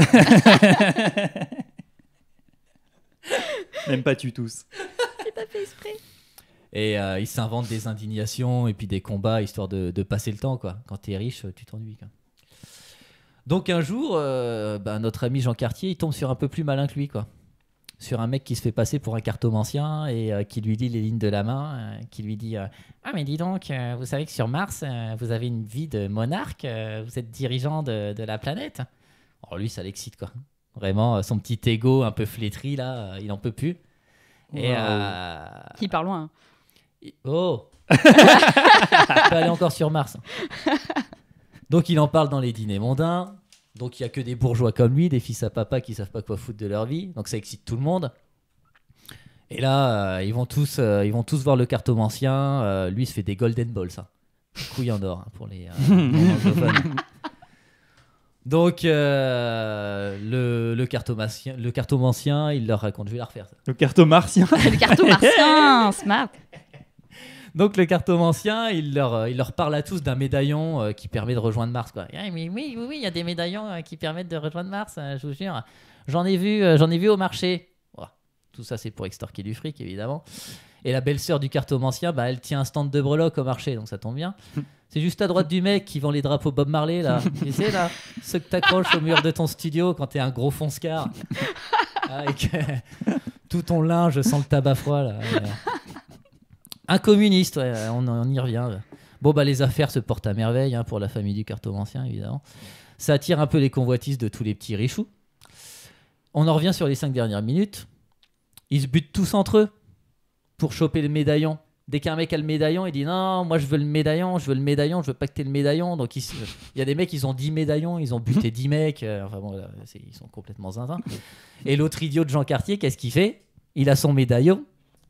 Même pas tu tous. pas fait exprès. Et euh, il s'invente des indignations et puis des combats histoire de, passer le temps. quoi. Quand t'es riche, tu t'ennuies. Donc un jour, euh, bah, notre ami Jean Cartier, il tombe sur un peu plus malin que lui. quoi. Sur un mec qui se fait passer pour un cartomancien et euh, qui lui lit les lignes de la main, qui lui dit Ah, mais dis donc, vous savez que sur Mars, vous avez une vie de monarque, vous êtes dirigeant de, la planète. Alors oh, lui, ça l'excite, quoi. Vraiment, euh, son petit ego un peu flétri, là, euh, il en peut plus. Et, euh, Qui part loin. Hein. Oh Il peut aller encore sur Mars. Hein. Donc il en parle dans les dîners mondains. Donc il n'y a que des bourgeois comme lui, des fils à papa qui savent pas quoi foutre de leur vie. Donc ça excite tout le monde. Et là, ils, vont tous, ils vont tous voir le cartomancien. lui, il se fait des golden balls, ça. Hein. Couille en or pour les. Donc, euh, le, cartomancien, il leur raconte. Je vais la refaire. Ça. Le cartomancien Le cartomancien, Smart donc le cartomancien, euh, il leur, parle à tous d'un médaillon euh, qui permet de rejoindre Mars. Quoi. Ah, oui, oui, oui, il y a des médaillons qui permettent de rejoindre Mars, je vous jure. J'en ai vu, j'en ai vu au marché. Tout ça, c'est pour extorquer du fric, évidemment. Et la belle-sœur du cartomancien, bah, elle tient un stand de breloques au marché, donc ça tombe bien. C'est juste à droite du mec qui vend les drapeaux Bob Marley, là. tu sais, là, ceux que t'accroches au mur de ton studio quand t'es un gros fonce ah, tout ton linge sans le tabac froid, là. Un communiste, on, y revient. Bon, bah, les affaires se portent à merveille hein, pour la famille du cartomancien, évidemment. Ça attire un peu les convoitises de tous les petits richoux. On en revient sur les cinq dernières minutes. Ils se butent tous entre eux pour choper le médaillon dès qu'un mec a le médaillon, il dit non, moi je veux le médaillon, je veux le médaillon, je veux pas que t'aies le médaillon. Donc il, y a des mecs, ils ont 10 médaillons, ils ont buté 10 mecs. Euh, enfin ils sont complètement zinzins. Et l'autre idiot de Jean Cartier, qu'est-ce qu'il fait Il a son médaillon.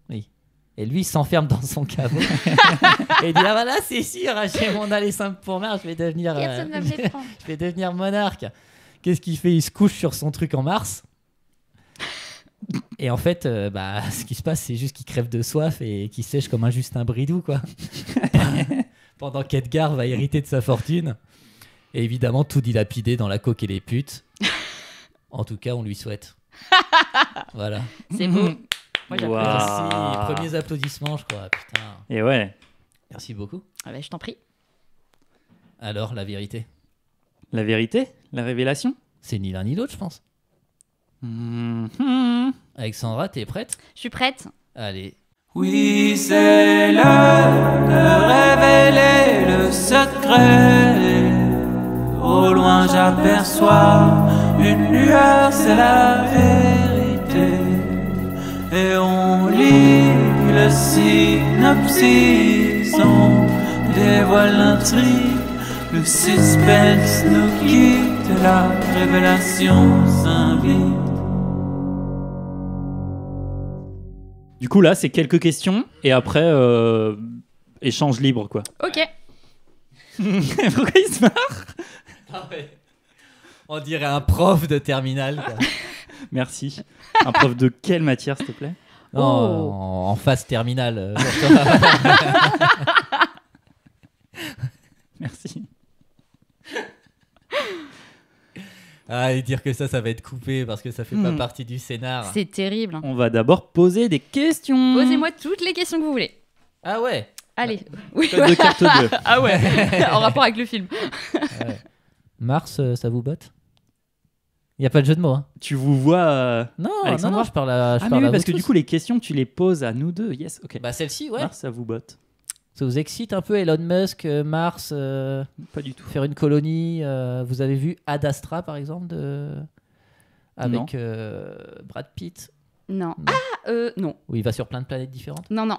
Oui. Et lui, il s'enferme dans son caveau. et il dit Ah, voilà, bah c'est sûr, j'ai mon aller simple pour mars, je vais devenir, euh, je vais devenir monarque. Qu'est-ce qu'il fait Il se couche sur son truc en mars. Et en fait, euh, bah, ce qui se passe, c'est juste qu'il crève de soif et qu'il sèche comme un Justin Bridou, quoi. Pendant qu'Edgar va hériter de sa fortune. Et évidemment, tout dilapidé dans la coque et les putes. En tout cas, on lui souhaite. voilà. C'est bon. Moi, Merci. Premiers applaudissements, je crois. Et ouais. Merci beaucoup. Ah bah, je t'en prie. Alors, la vérité La vérité La révélation C'est ni l'un ni l'autre, je pense. Mm-hmm. Alexandra, t'es prête Je suis prête. Allez. Oui, c'est l'heure de révéler le secret. Au loin, j'aperçois une lueur, c'est la vérité. Et on lit le synopsis, on dévoile l'intrigue. Le suspense nous quitte, la révélation s'invite. Du coup, là, c'est quelques questions et après, euh, échange libre, quoi. Ok. Pourquoi il se marre ah On dirait un prof de terminale. Merci. Un prof de quelle matière, s'il te plaît oh. en, phase terminale. Euh, Merci. Ah, et dire que ça, ça va être coupé parce que ça fait pas hmm. partie du scénar. C'est terrible. On va d'abord poser des questions. Posez-moi toutes les questions que vous voulez. Ah ouais Allez. Bah, oui. de ah ouais, en rapport avec le film. Ah Mars, euh, ça vous botte il n'y a pas de jeu de mots. Hein. Tu vous vois. Euh, non, non, non, je parle à. Je ah, parle parce que du coup, les questions, tu les poses à nous deux. Yes, ok. Bah, celle-ci, ouais. Mars, ça vous botte. Ça vous excite un peu Elon Musk, euh, Mars euh, Pas du tout. Faire une colonie. Euh, vous avez vu Ad Astra, par exemple, de... avec Brad Pitt Non. Ah, non. Où il va sur plein de planètes différentes Non, non.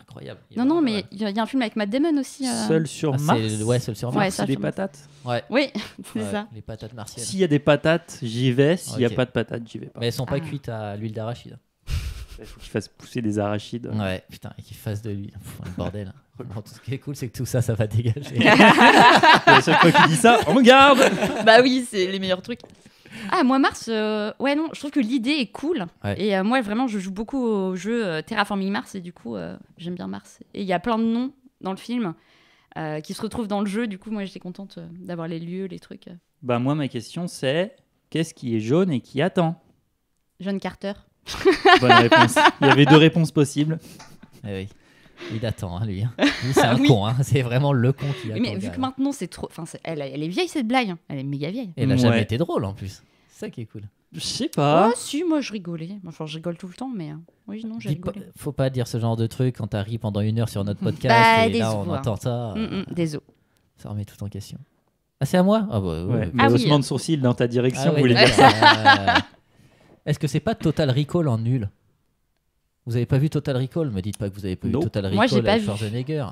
Incroyable. non, non, mais il y, a un film avec Matt Damon aussi. Seul sur ah, Mars Ouais, Seul sur Mars. c'est les patates ouais. Oui, c'est ça. Les patates martiennes. S'il y a des patates, j'y vais. S'il n'y a pas de patates, j'y vais pas. Mais elles sont pas ah. cuites à l'huile d'arachide. Il faut qu'il fasse pousser des arachides. Ouais, putain, et qu'il fasse de lui. Pff, le bordel. tout ce qui est cool, c'est que tout ça, ça va dégager. La chaque fois dit ça, on garde Bah oui, c'est les meilleurs trucs. Ah, moi, Mars, euh, ouais, non, je trouve que l'idée est cool. Et euh, moi, vraiment, je joue beaucoup au jeu euh, Terraforming Mars, et du coup, j'aime bien Mars. Et il y a plein de noms dans le film qui se retrouvent dans le jeu, du coup, moi, j'étais contente d'avoir les lieux, les trucs. Bah, moi, ma question, c'est qu'est-ce qui est jaune et qui attend John Carter. Il y avait deux réponses possibles. Eh Il attend, hein, hein. lui. c'est un con, hein. c'est vraiment le con qui attend. Mais vu que maintenant, c'est trop. Enfin, Elle, est vieille, cette blague. Elle est méga vieille. elle n'a jamais été drôle en plus. C'est ça qui est cool. Je sais pas. Oh, si, moi je rigolais. Enfin, je rigole tout le temps, mais. Oui, non, j'ai rigolé. faut pas dire ce genre de truc quand tu ri pendant une heure sur notre bah, podcast et là, on entend ça. Mm, mm, euh, désolé. Ça remet tout en question. Ah, c'est à moi Ah, bah, ah de sourcil dans ta direction, ah vous voulez dire ça est-ce que c'est pas Total Recall en nul Vous avez pas vu Total Recall Me dites pas que vous avez pas vu Total Recall Moi, j'ai pas avec Schwarzenegger.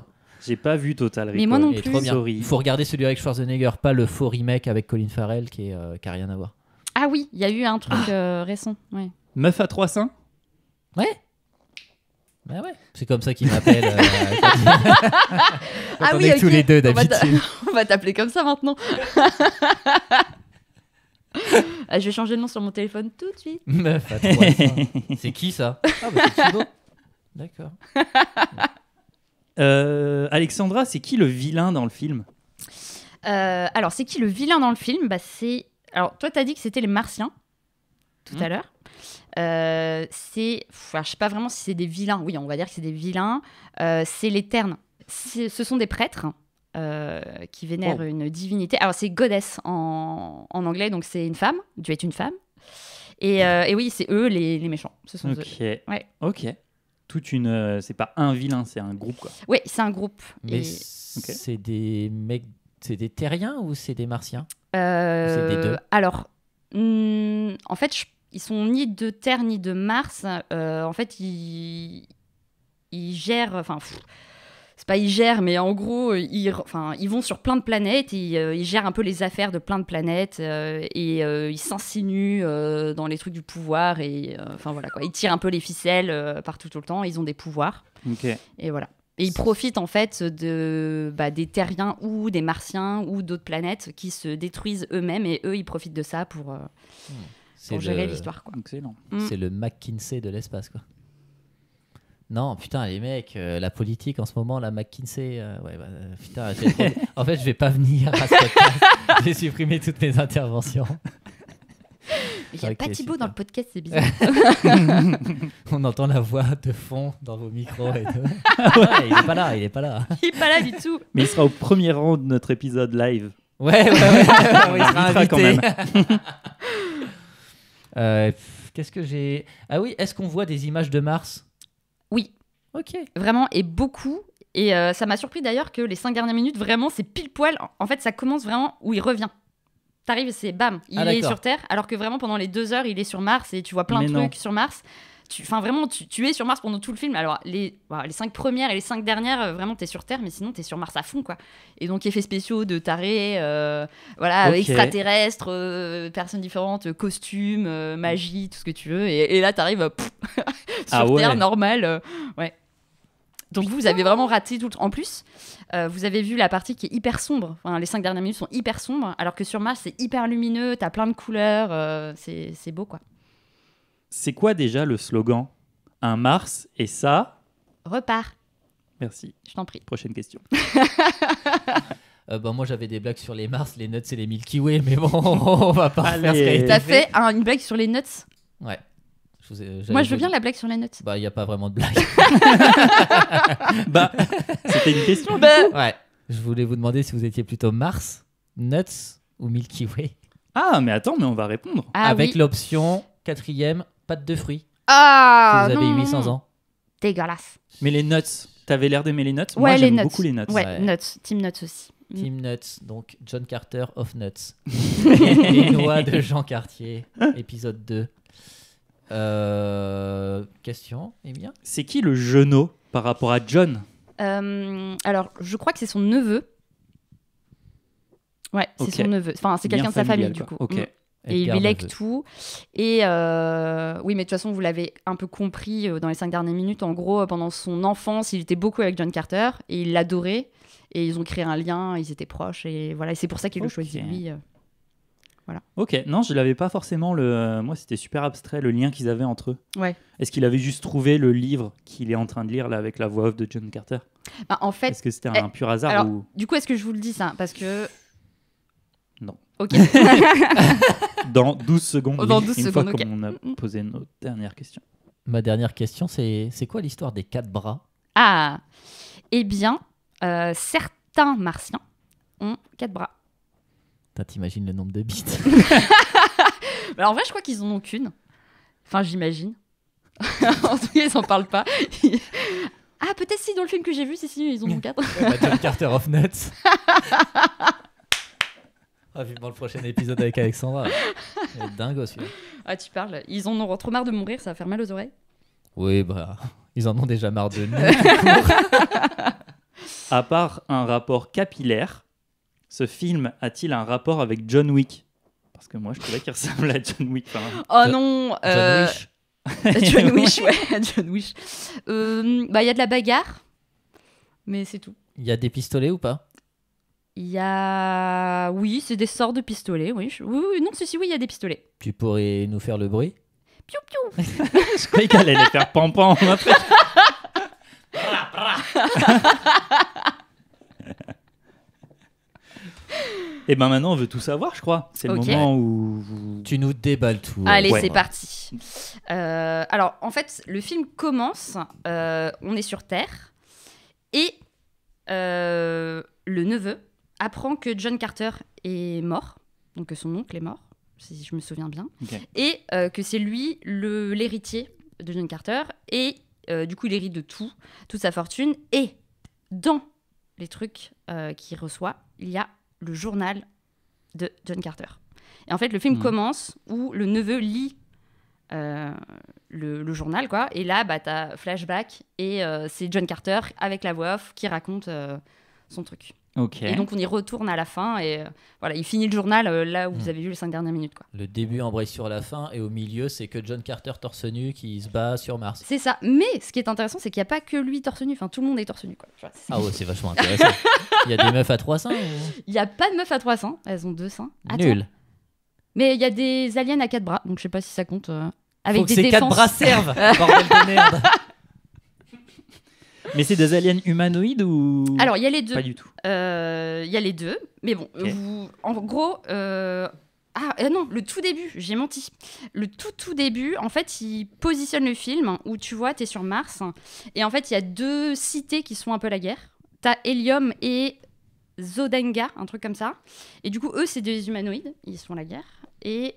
J'ai pas vu Total Recall. Mais moi non plus. Il faut regarder celui avec Schwarzenegger, pas le faux remake avec Colin Farrell qui, est, euh, a rien à voir. Ah oui, il y a eu un truc euh, récent. Meuf à 300? Ouais bah ouais, c'est comme ça qu'il m'appelle. Euh, ah on oui, est tous les deux d'habitude. On va t'appeler comme ça maintenant. Ah, je vais changer de nom sur mon téléphone tout de suite. Meuf, bah, c'est qui ça Ah, bah, c'est D'accord. Euh, Alexandra, c'est qui le vilain dans le film euh, alors, c'est qui le vilain dans le film bah, c'est... Alors, toi, t'as dit que c'était les Martiens, tout à hmm. l'heure. Euh, c'est... je sais pas vraiment si c'est des vilains. Oui, on va dire que c'est des vilains. c'est les Ternes. Ce sont des prêtres euh, qui vénèrent une divinité. Alors, c'est goddess en, anglais, donc c'est une femme. Dieu est une femme. Et, euh, oui, c'est eux les, méchants. Ce sont ok. Eux. Ok. Toute une. Euh, c'est pas un vilain, c'est un groupe, quoi. Oui, c'est un groupe. Mais c'est des mecs. C'est des terriens ou c'est des martiens C'est des deux. Alors, hmm, en fait, ils sont ni de Terre ni de Mars. en fait, ils, ils gèrent. Enfin, pas ils gèrent, mais en gros, ils, enfin, ils vont sur plein de planètes, euh, ils, gèrent un peu les affaires de plein de planètes euh, et euh, ils s'insinuent dans les trucs du pouvoir et enfin voilà quoi. Ils tirent un peu les ficelles partout tout le temps, ils ont des pouvoirs. Et voilà. Et ils profitent en fait de, bah, des terriens ou des martiens ou d'autres planètes qui se détruisent eux-mêmes et eux ils profitent de ça pour, hmm. gérer l'histoire. Hmm. C'est le McKinsey de l'espace quoi. Non, putain, les mecs, euh, la politique en ce moment, la McKinsey, euh, ouais, bah, euh, putain, en fait, je vais pas venir à ce podcast. J'ai supprimé toutes mes interventions. Il n'y a pas Thibaut dans le podcast, c'est bizarre. On entend la voix de fond dans vos micros il est pas là, il est pas là. Il n'est pas là du tout. Mais il sera au premier rang de notre épisode live. Ouais, ouais, il sera invité. Quand même. Qu'est-ce que j'ai Ah oui, est-ce qu'on voit des images de Mars oui. Ok. Vraiment, et beaucoup. Et euh, ça m'a surpris d'ailleurs que les cinq dernières minutes, vraiment, c'est pile poil. En fait, ça commence vraiment où il revient. T'arrives et c'est bam, il ah, est sur Terre, alors que vraiment pendant les deux heures, il est sur Mars et tu vois plein de trucs sur Mars. Enfin, vraiment, tu, es sur Mars pendant tout le film. Alors, les, bah, les cinq premières et les cinq dernières, euh, vraiment, tu es sur Terre, mais sinon, tu es sur Mars à fond, quoi. Et donc, effets spéciaux de taré euh, voilà, extraterrestres, euh, personnes différentes, costumes, magie, tout ce que tu veux. Et, là, t'arrives ah sur ah Terre, normal. ouais. Donc vous, avez vraiment raté tout En plus, vous avez vu la partie qui est hyper sombre. Enfin, les cinq dernières minutes sont hyper sombres, alors que sur Mars, c'est hyper lumineux, t'as plein de couleurs, c'est beau quoi c'est quoi déjà le slogan Un Mars et ça Repart. Merci. Je t'en prie. Prochaine question. Euh, bah, moi j'avais des blagues sur les Mars, les Nuts et les Milky Way, mais bon, on va pas faire ce T'as fait une blague sur les nuts Ouais. Moi, je veux bien la blague sur les nuts. Bah, il n'y a pas vraiment de blague. Bah, c'était une question. Bah, ouais. Je voulais vous demander si vous étiez plutôt Mars, Nuts ou Milky Way. Ah, mais attends, mais on va répondre. Ah avec l'option quatrième pâte de fruits. Ah Vous avez 800 ans. Dégueulasse. Mais les nuts, t'avais l'air d'aimer les nuts Ouais, Moi, les j'aime nuts. beaucoup les nuts. Ouais, nuts. Team nuts aussi. Mm. Team Nuts, donc John Carter of Nuts. Les noix de Jean Cartier, épisode 2. Euh, question, question, bien C'est qui le genou par rapport à John euh, alors, je crois que c'est son neveu. Ouais, c'est son neveu. Enfin, c'est quelqu'un de sa famille, du coup. Ok. Mm. Et il lègue tout. Et euh, oui, mais de toute façon, vous l'avez un peu compris euh, dans les cinq dernières minutes. En gros, euh, pendant son enfance, il était beaucoup avec John Carter et il l'adorait. Et ils ont créé un lien, ils étaient proches. Et voilà, c'est pour ça qu'il le choisit lui. Voilà. Ok, non, je l'avais pas forcément le. Moi, c'était super abstrait le lien qu'ils avaient entre eux. Ouais. Est-ce qu'il avait juste trouvé le livre qu'il est en train de lire là avec la voix off de John Carter bah, En fait. Est-ce que c'était eh, un pur hasard Du coup, est-ce que je vous le dis ça Parce que Ok. Dans 12 secondes, une fois qu'on a posé nos dernières questions. Ma dernière question, c'est c'est quoi l'histoire des quatre bras Ah, eh bien, euh, certains martiens ont quatre bras. T'imagines le nombre de bites Alors, en vrai, je crois qu'ils en ont qu'une. Enfin, j'imagine. en tout cas, ils n'en parlent pas. ah, peut-être si dans le film que j'ai vu, c'est si, ils en ont quatre. Bah, John Carter of Nuts. Ah, vivement le prochain épisode avec Alexandra. dingue aussi. Ah, tu parles. Ils en ont trop marre de mourir, ça va faire mal aux oreilles. Oui, bah, ils en ont déjà marre de nous. à part un rapport capillaire, ce film a-t-il un rapport avec John Wick Parce que moi, je trouvais qu'il ressemble à John Wick. Oh non John euh, Wick. Wish, ouais, John euh, bah, Il y a de la bagarre, mais c'est tout. Il y a des pistolets ou pas il y a. Oui, c'est des sorts de pistolets, oui. Oui, non, ceci, oui, il y a des pistolets. Tu pourrais nous faire le bruit Piou, piou Je croyais qu'elle allait faire pampan Et eh ben maintenant, on veut tout savoir, je crois. C'est le moment où tu nous déballes tout. Euh, Allez, c'est parti. Euh, alors, en fait, le film commence. Euh, on est sur Terre et le neveu apprend que John Carter est mort, donc que son oncle est mort, si je me souviens bien, et euh, que c'est lui l'héritier de John Carter, et euh, du coup il hérite de tout, toute sa fortune, et dans les trucs euh, qu'il reçoit, il y a le journal de John Carter. Et en fait, le film hmm. commence où le neveu lit le, journal, quoi. Et là, bah, t'as flashback et c'est John Carter avec la voix off qui raconte son truc. Et donc on y retourne à la fin et euh, voilà, il finit le journal euh, là où vous hmm. avez vu les cinq dernières minutes. Quoi. Le début embraye sur la fin et au milieu c'est que John Carter torse nu qui se bat sur Mars. C'est ça. Mais ce qui est intéressant c'est qu'il n'y a pas que lui torse nu, enfin tout le monde est torse nu. Quoi. ah ouais c'est vachement intéressant. il y a des meufs à 300 Il n'y a pas de meufs à 300, elles ont deux seins Nul. Mais il y a des aliens à quatre bras, donc je sais pas si ça compte. Euh, avec des que ces quatre bras servent, bordel de merde. Mais c'est des aliens humanoïdes ou Alors, il y a les deux. Pas du tout. Euh, il y a les deux, mais bon, en gros. Euh, ah, ah non, le tout début, j'ai menti. Le tout tout début, en fait, il positionne le film où tu vois, tu es sur Mars, et en fait, il y a deux cités qui sont un peu la guerre. T'as Helium et Zodenga, un truc comme ça. Et du coup, eux, c'est des humanoïdes, ils sont la guerre. Et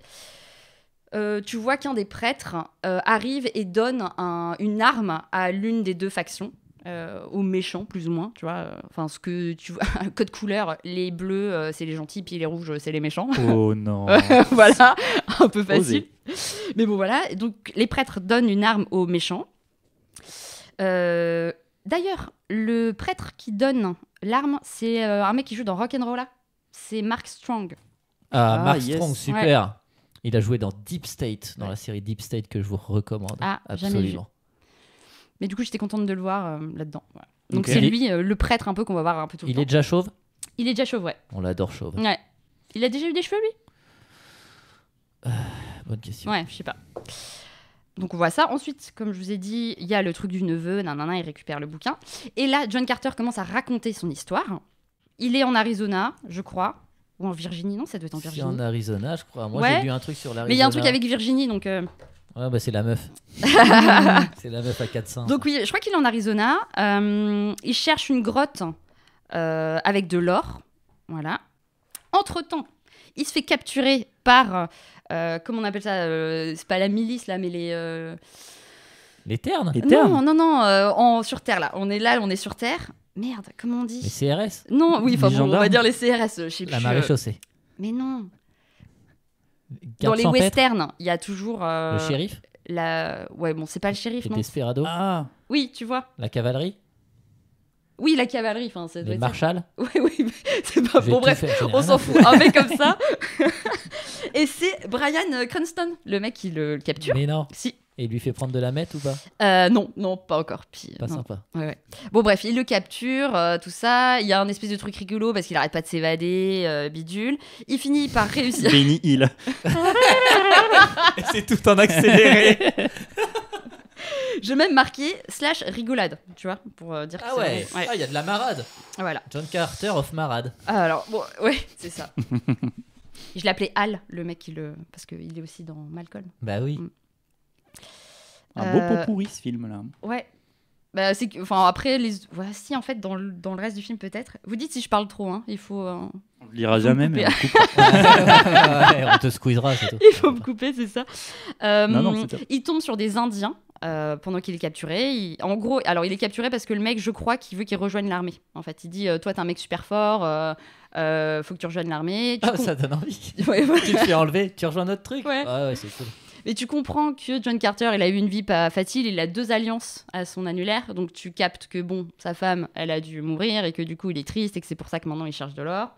euh, tu vois qu'un des prêtres arrive et donne une arme à l'une des deux factions. Euh, aux méchants, plus ou moins, tu vois. Euh, enfin, ce que tu vois, code couleur, les bleus, euh, c'est les gentils, puis les rouges, c'est les méchants. Oh non Voilà, un peu facile. Mais bon, voilà. Donc, les prêtres donnent une arme aux méchants. D'ailleurs, le prêtre qui donne l'arme, c'est un mec qui joue dans Rock'n'Rolla. C'est Mark Strong. Ah, ah Mark Strong, super Il a joué dans Deep State, dans la série Deep State que je vous recommande. Ah, absolument. Mais du coup, j'étais contente de le voir euh, là-dedans. Donc c'est lui, euh, le prêtre un peu qu'on va voir un peu tout le Il est déjà chauve Il est déjà chauve, ouais. On l'adore chauve. Ouais. Il a déjà eu des cheveux, lui euh, Bonne question. Ouais, je sais pas. Donc on voit ça. Ensuite, comme je vous ai dit, il y a le truc du neveu, nanana, il récupère le bouquin. Et là, John Carter commence à raconter son histoire. Il est en Arizona, je crois. Ou en Virginie, non, ça doit être en Virginie. C'est en Arizona, je crois. Moi, j'ai lu un truc sur l'Arizona. Mais il y a un truc avec Virginie, donc... Ouais, bah c'est la meuf. c'est la meuf à 400. Donc oui, je crois qu'il est en Arizona. Euh, il cherche une grotte euh, avec de l'or. Voilà. Entre-temps, il se fait capturer par, euh, comment on appelle ça C'est pas la milice, là, mais les... Les ternes Les Non, non, non, en, sur Terre, là. On est là, on est sur Terre. Merde, comment on dit Les CRS Non, oui, enfin, on va dire les CRS, je sais La marée chaussée. Mais non, dans les westerns, il y a toujours. Euh, le shérif la... Ouais, bon, c'est pas le shérif, non Desperado Ah Oui, tu vois. La cavalerie oui, la cavalerie, enfin, c'est. Les marshal. Oui, oui, c'est pas. Bon, bref, on s'en fout. Un mec comme ça. Et c'est Brian euh, Cranston, le mec qui le capture. Mais non. Si. Et il lui fait prendre de la mette ou pas euh, Non, non, pas encore. pas sympa. Bon, bref, il le capture, euh, tout ça. Il y a un espèce de truc rigolo parce qu'il arrête pas de s'évader, euh, bidule. Il finit par réussir. Benny Hill. c'est tout en accéléré. Je même marqué slash rigolade, tu vois, pour euh, dire ah c'est ouais. Ah, il ouais. y a de la marade. Voilà. John Carter of marade. Ah, alors, bon, ouais, c'est ça. Je l'appelais Al, le mec qui le. Parce qu'il est aussi dans Malcolm. Bah oui. Mm. Un beau pot euh, pourri ce film là. Ouais. Bah, c'est enfin après les, ouais, si en fait dans le, dans le reste du film peut-être. Vous dites si je parle trop, hein. Il faut. Euh, on le lira jamais, mais on, on te squeezera. C'est tout. Il faut me couper, c'est ça. Euh, il tombe sur des Indiens. pendant qu'il est capturé. En gros, alors il est capturé parce que le mec, je crois, qu'il veut qu'il rejoigne l'armée. En fait, il dit Toi, t'es un mec super fort, faut que tu rejoignes l'armée. ah, ça donne envie. tu te fais enlever, tu rejoins notre truc. Ouais. ouais, c'est cool. Et tu comprends que John Carter, il a eu une vie pas facile, il a deux alliances à son annulaire, donc tu captes que bon, sa femme, elle a dû mourir et que du coup il est triste et que c'est pour ça que maintenant il cherche de l'or.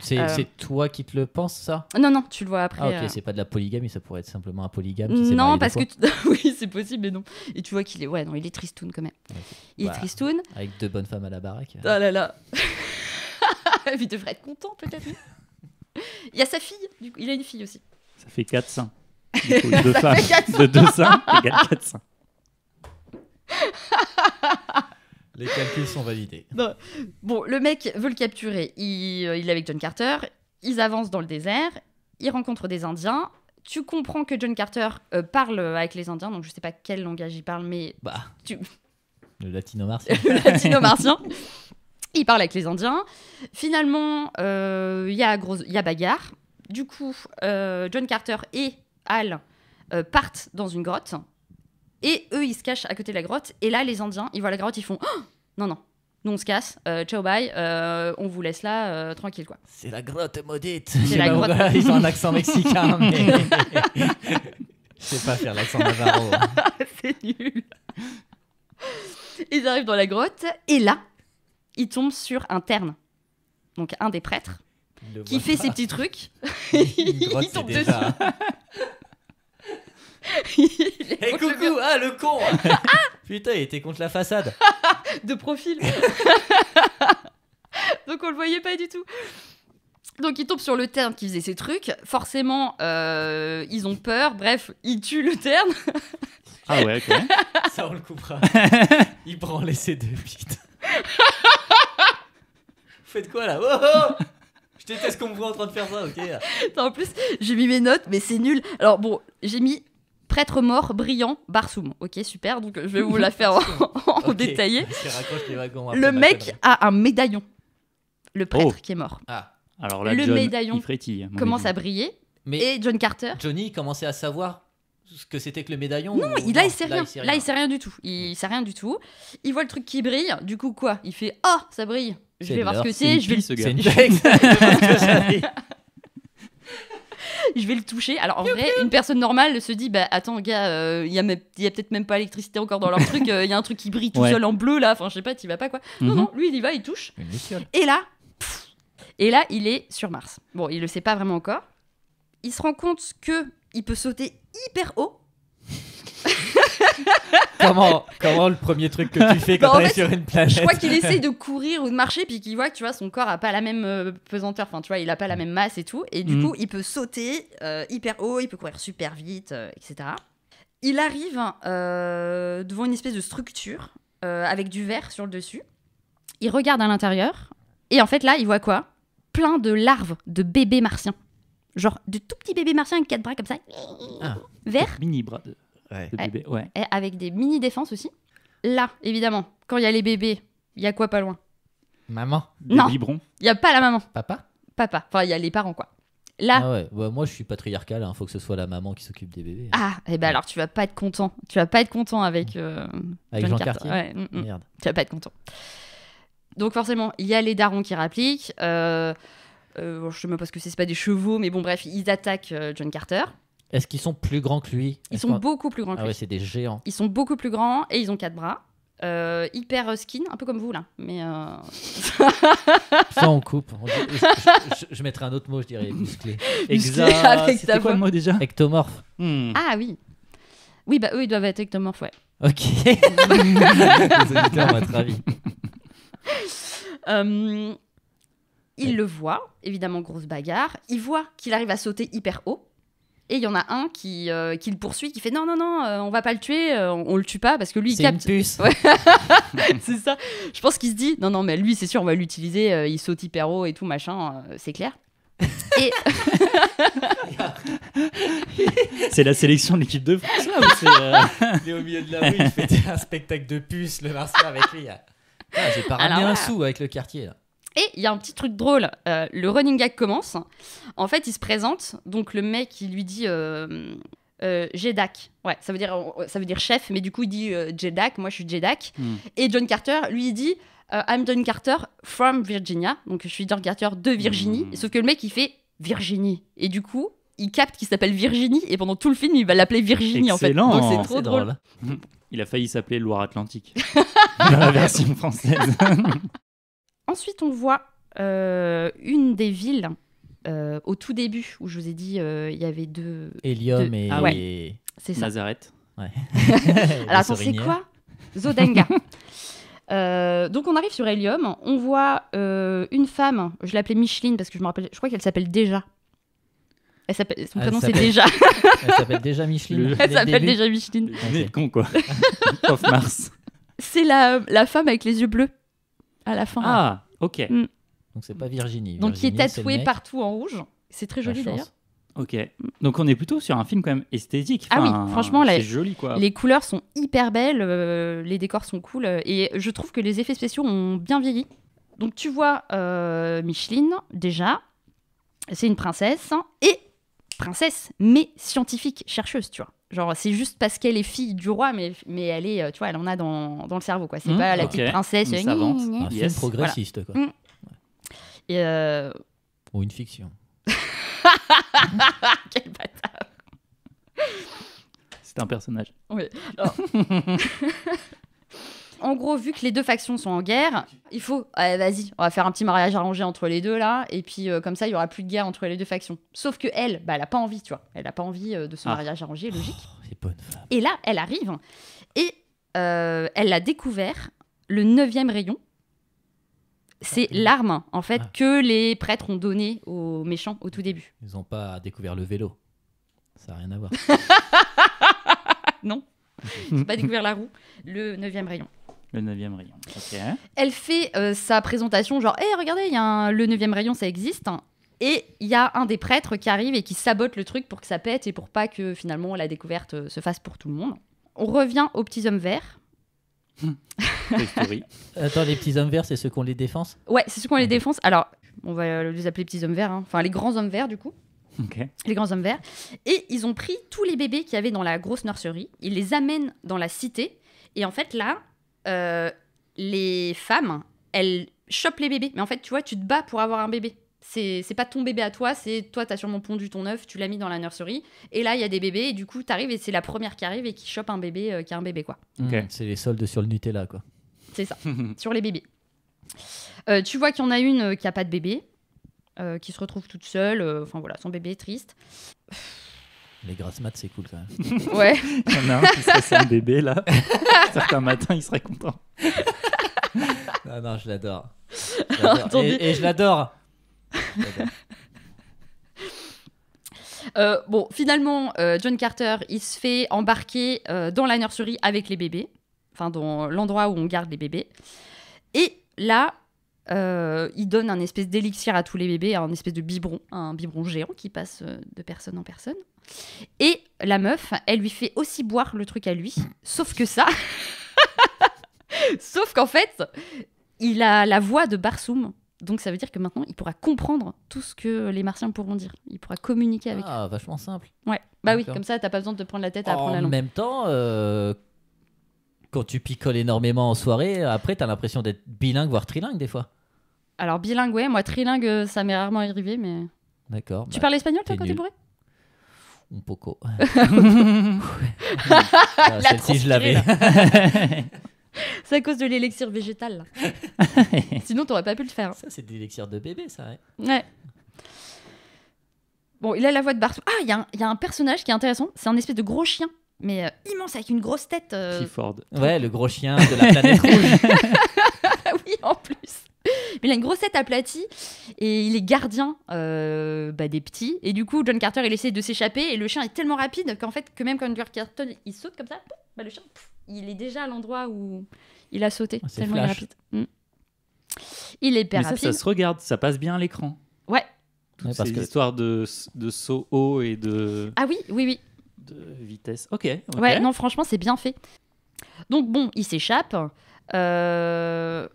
C'est euh. toi qui te le penses ça Non, non, tu le vois après. Ah ok, euh. c'est pas de la polygamie, ça pourrait être simplement un polygame. non, parce que oui, c'est possible, mais non. Et tu vois qu'il est ouais, non, il est tristoun quand même. Il est bah, tristoun. Avec deux bonnes femmes à la baraque. Ah là là. il devrait être content peut-être. il y a sa fille, du coup, il a une fille aussi. Ça fait 4-5 de, 200 égale Les calculs sont validés. Bon. le mec veut le capturer. Il, euh, il est avec John Carter. Ils avancent dans le désert. Ils rencontrent des Indiens. Tu comprends que John Carter euh, parle avec les Indiens, donc je sais pas quel langage il parle, mais. Bah. Tu... Le latino-martien. le latino-martien. il parle avec les Indiens. Finalement, euh, il y, a il y a bagarre. Du coup, John Carter et Hal euh, partent dans une grotte et eux ils se cachent à côté de la grotte et là les Indiens ils voient la grotte ils font non oh, non non nous on se casse euh, ciao bye euh, on vous laisse là tranquille quoi. C'est la grotte maudite. C'est la grotte. ils ont un accent mexicain je sais pas faire l'accent navarro. Hein. C'est nul. Ils arrivent dans la grotte et là ils tombent sur un terne donc un des prêtres qui fait ses petits trucs. il tombe dessus. Hein hey, coucou, ah le con ah Putain, il était contre la façade. de profil. Donc on le voyait pas du tout. Donc il tombe sur le terne qui faisait ses trucs. Forcément, euh, ils ont peur. Bref, il tue le terne. ah ouais, ok. Ça on le coupera. il prend les ses vite Vous faites quoi là oh, oh, oh je déteste qu'on me voit en train de faire ça, ok En plus, j'ai mis mes notes, mais c'est nul. Alors bon, j'ai mis Prêtre mort, brillant, Barsoum. Ok, super, donc je vais vous la faire en, détaillé. Le mec a un médaillon. Le oh. prêtre qui est mort. Ah. Alors le médaillon frétille, commence à briller. Mais et John Carter. Johnny commençait à savoir ce que c'était que le médaillon Non, il, là, il sait rien. Là, il sait rien du tout. Il sait rien du tout. Il voit le truc qui brille. Du coup, quoi Il fait oh, ça brille. Je vais voir ce que c'est. Je vais le je vais le toucher. Alors en vrai, une personne normale se dit bah attends gars, il euh, y a, peut-être même pas d'électricité encore dans leur truc, il euh, y a un truc qui brille tout seul en bleu là, enfin je sais pas, tu vas pas quoi. Non mhm. non, lui il y va, il touche. Et là, et là il est sur Mars. Bon, il le sait pas vraiment encore. Il se rend compte que il peut sauter hyper haut comment, comment le premier truc que tu fais quand tu es sur une planète Je crois qu'il essaye de courir ou de marcher, puis qu'il voit que tu vois, son corps a pas la même euh, pesanteur, enfin tu vois, il a pas la même masse et tout. Et du mm. coup, il peut sauter euh, hyper haut, il peut courir super vite, euh, etc. Il arrive devant une espèce de structure avec du verre sur le dessus. Il regarde à l'intérieur, et en fait là, il voit quoi Plein de larves de bébés martiens genre de tout petits bébés martiens avec quatre bras comme ça. Ah, vert. Mini bras Ouais. avec des mini défenses aussi. Là, évidemment, quand il y a les bébés, il y a quoi pas loin Maman. non. Il n'y a pas la maman. Papa. Papa. Enfin, il y a les parents quoi. Là. Ah ouais. Bah, moi je suis patriarcal, il hein. faut que ce soit la maman qui s'occupe des bébés. Ah, et eh ben alors tu vas pas être content. Tu vas pas être content avec. Euh, avec Jean, Ouais, mm, mm. Merde. Tu vas pas être content. Donc forcément, il y a les darons qui rappliquent. Euh, euh, je sais même pas ce que c'est, c'est pas des chevaux, mais bon bref, ils attaquent euh, John Carter. Est-ce qu'ils sont plus grands que lui Ils sont beaucoup plus grands que ah ouais, c'est des géants. Ils sont beaucoup plus grands et ils ont quatre bras. Euh, hyper euh, skin, un peu comme vous là, mais. Euh, Ça on coupe. je, je- mettrai un autre mot, je dirais musclé. Exact. C'est C'était quoi le mot déjà Ectomorphe. Hmm. Ah oui. Oui, bah eux, ils doivent être ectomorphes, ouais. Ok. Les auditeurs, votre avis. il le voit, évidemment, grosse bagarre. Il voit qu'il arrive à sauter hyper haut. Et il y en a un qui, euh, qui le poursuit, qui fait non, non, non, euh, on va pas le tuer, euh, on, le tue pas parce que lui, il capte. C'est une puce. c'est ça. Je pense qu'il se dit non, non, mais lui, c'est sûr, on va l'utiliser, il saute hyper haut et tout, machin, c'est clair. Et... c'est la sélection de l'équipe de France là ou c'est. Il est au milieu de la rue, il fait un spectacle de puce le Marseille avec lui. Ah, j'ai pas ramené un sou avec le quartier là. Et il y a un petit truc drôle, euh, le running gag commence. En fait, il se présente, donc le mec, il lui dit euh, euh Ouais, ça veut, dire, euh, ça veut dire chef, mais du coup, il dit Jeddak, moi je suis Jeddak, hmm. Et John Carter, lui, il dit I'm John Carter from Virginia. Donc je suis John Carter de Virginie. Hmm. Sauf que le mec, il fait Virginie. Et du coup, il capte qu'il s'appelle Virginie, et pendant tout le film, il va l'appeler Virginie en fait. c'est trop drôle. Il a failli s'appeler Loire-Atlantique dans la version française. Ensuite, on voit euh, une des villes euh, au tout début où je vous ai dit euh, il y avait deux. Helium et, ah Nazareth. Alors attends, c'est quoi Zodenga. donc on arrive sur Helium, on voit une femme, je l'appelais Micheline parce que je me rappelle, je crois qu'elle s'appelle déjà. son prénom c'est déjà. Elle s'appelle déjà Micheline. Elle s'appelle déjà Micheline. On con quoi. Mars. C'est la, la femme avec les yeux bleus à la fin. Ah, ok. Mm. Donc c'est pas Virginie. Donc qui est tatoué partout en rouge. C'est très joli d'ailleurs. Ok. Mm. Donc on est plutôt sur un film quand même esthétique. Ah oui, franchement, c'est joli quoi. Les couleurs sont hyper belles, euh, les décors sont cool euh, et je trouve que les effets spéciaux ont bien vieilli. Donc tu vois euh, Micheline déjà, c'est une princesse hein, et princesse mais scientifique chercheuse, tu vois. Genre, c'est juste parce qu'elle est fille du roi, mais, mais elle est, euh, tu vois, elle en a dans, le cerveau, quoi. C'est mmh, pas la petite princesse. Une Un ah, progressiste, mmh. euh, Ou une fiction. Quel bâtard. C'est un personnage. Oui. En gros, vu que les deux factions sont en guerre, il faut, vas-y, on va faire un petit mariage arrangé entre les deux là, et puis euh, comme ça, il y aura plus de guerre entre les deux factions. Sauf que elle, bah, elle a pas envie, tu vois, elle a pas envie euh, de ce ah. mariage arrangé, logique. Oh, et là, elle arrive et euh, elle a découvert le neuvième rayon. C'est ah, l'arme, en fait, ah. que les prêtres ont donné aux méchants au tout début. Ils n'ont pas découvert le vélo. Ça n'a rien à voir. non. ils n'ont pas découvert la roue. Le neuvième rayon. Le 9e rayon. Elle fait euh, sa présentation genre, hé, hey, regardez, y a le 9e rayon, ça existe. Et il y a un des prêtres qui arrive et qui sabote le truc pour que ça pète et pour pas que finalement la découverte euh, se fasse pour tout le monde. On revient aux petits hommes verts. Attends, les petits hommes verts, c'est ceux qu'on les défense Ouais, c'est ceux qu'on les défense. Alors, on va euh, les appeler petits hommes verts, hein. enfin les grands hommes verts du coup. Les grands hommes verts. Et ils ont pris tous les bébés qu'il y avait dans la grosse nurserie, ils les amènent dans la cité. Et en fait, là, euh, les femmes, elles chopent les bébés. Mais en fait, tu vois, tu te bats pour avoir un bébé. C'est, pas ton bébé à toi, c'est toi, t'as sûrement pondu ton œuf, tu l'as mis dans la nurserie. Et là, il y a des bébés, et du coup, t'arrives et c'est la première qui arrive et qui chope un bébé euh, qui a un bébé, quoi. Hmm. c'est les soldes sur le Nutella, quoi. C'est ça, sur les bébés. Euh, tu vois qu'il y en a une qui a pas de bébé, qui se retrouve toute seule, enfin voilà, son bébé est triste. Les grasses maths, c'est cool quand Ouais. il y en a un qui bébé là. Certains matins, il serait content. non, non, je l'adore. Et, je l'adore. Euh, bon, finalement, euh, John Carter, il se fait embarquer euh, dans la nurserie avec les bébés, enfin dans l'endroit où on garde les bébés. Et là, euh, il donne un espèce d'élixir à tous les bébés, un espèce de biberon, un biberon géant qui passe euh, de personne en personne. Et la meuf, elle lui fait aussi boire le truc à lui, sauf que ça. sauf qu'en fait, il a la voix de Barsoum. Donc ça veut dire que maintenant, il pourra comprendre tout ce que les martiens pourront dire. Il pourra communiquer avec Ah, vachement simple. Ouais, bah oui, comme ça, t'as pas besoin de te prendre la tête à apprendre la langue. En même temps, euh, quand tu picoles énormément en soirée, après, t'as l'impression d'être bilingue, voire trilingue des fois. Alors, bilingue, Moi, trilingue, euh, ça m'est rarement arrivé, mais. D'accord. Tu bah, parles espagnol, toi, quand t'es bourré Un poco. Ah, celle-ci, je l'avais. C'est à cause de l'élixir végétal. Là. Sinon, t'aurais pas pu le faire. Ça, c'est de l'élixir de bébé, ça. Ouais. ouais. Bon, il a la voix de Bartou. Ah, il y, a un personnage qui est intéressant. C'est un espèce de gros chien, mais euh, immense, avec une grosse tête. Euh... Ouais, le gros chien de la planète rouge. oui, en plus. Mais il a une grossette aplatie et il est gardien euh, bah, des petits. Et du coup, John Carter, il essaie de s'échapper et le chien est tellement rapide qu'en fait, que même quand John Carter il saute comme ça, bah, le chien, il est déjà à l'endroit où il a sauté. Ah, tellement rapide. Mm. Il est hyper ça, ça se regarde, ça passe bien à l'écran. Ouais. Toutes de, de saut haut et de. Ah oui, oui, oui. De vitesse. Ok. Ouais, non, franchement, c'est bien fait. Donc bon, il s'échappe. Euh,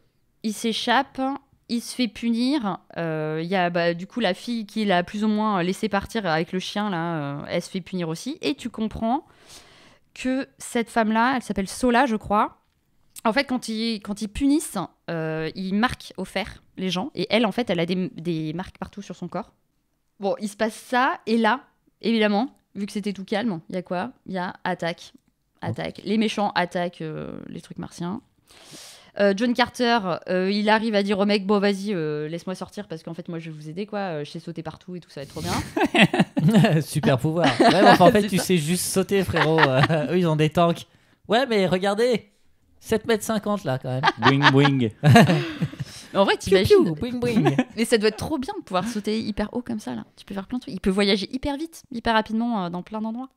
il s'échappe, il se fait punir. Euh, il y a bah, du coup la fille qui l'a plus ou moins laissé partir avec le chien, là, euh, elle se fait punir aussi. Et tu comprends que cette femme-là, elle s'appelle Sola, je crois. En fait, quand ils, quand ils punissent, euh, ils marquent au fer les gens. Et elle, en fait, elle a des, marques partout sur son corps. Bon, il se passe ça. Et là, évidemment, vu que c'était tout calme, il y a quoi Il y a attaque. Attaque. Les méchants attaquent les trucs martiens. Euh, John Carter, euh, il arrive à dire au mec, bon vas-y, euh, laisse-moi sortir parce qu'en fait moi je vais vous aider quoi, je sais sauter partout et tout, ça va être trop bien. Super pouvoir. en fait tu sais juste sauter frérot, eux ils ont des tanks. Ouais mais regardez, 7m50 là quand même. Wing wing. en vrai, tu t'imagines. Mais ça doit être trop bien de pouvoir sauter hyper haut comme ça, là. Tu peux faire plein de trucs. Il peut voyager hyper vite, hyper rapidement dans plein d'endroits.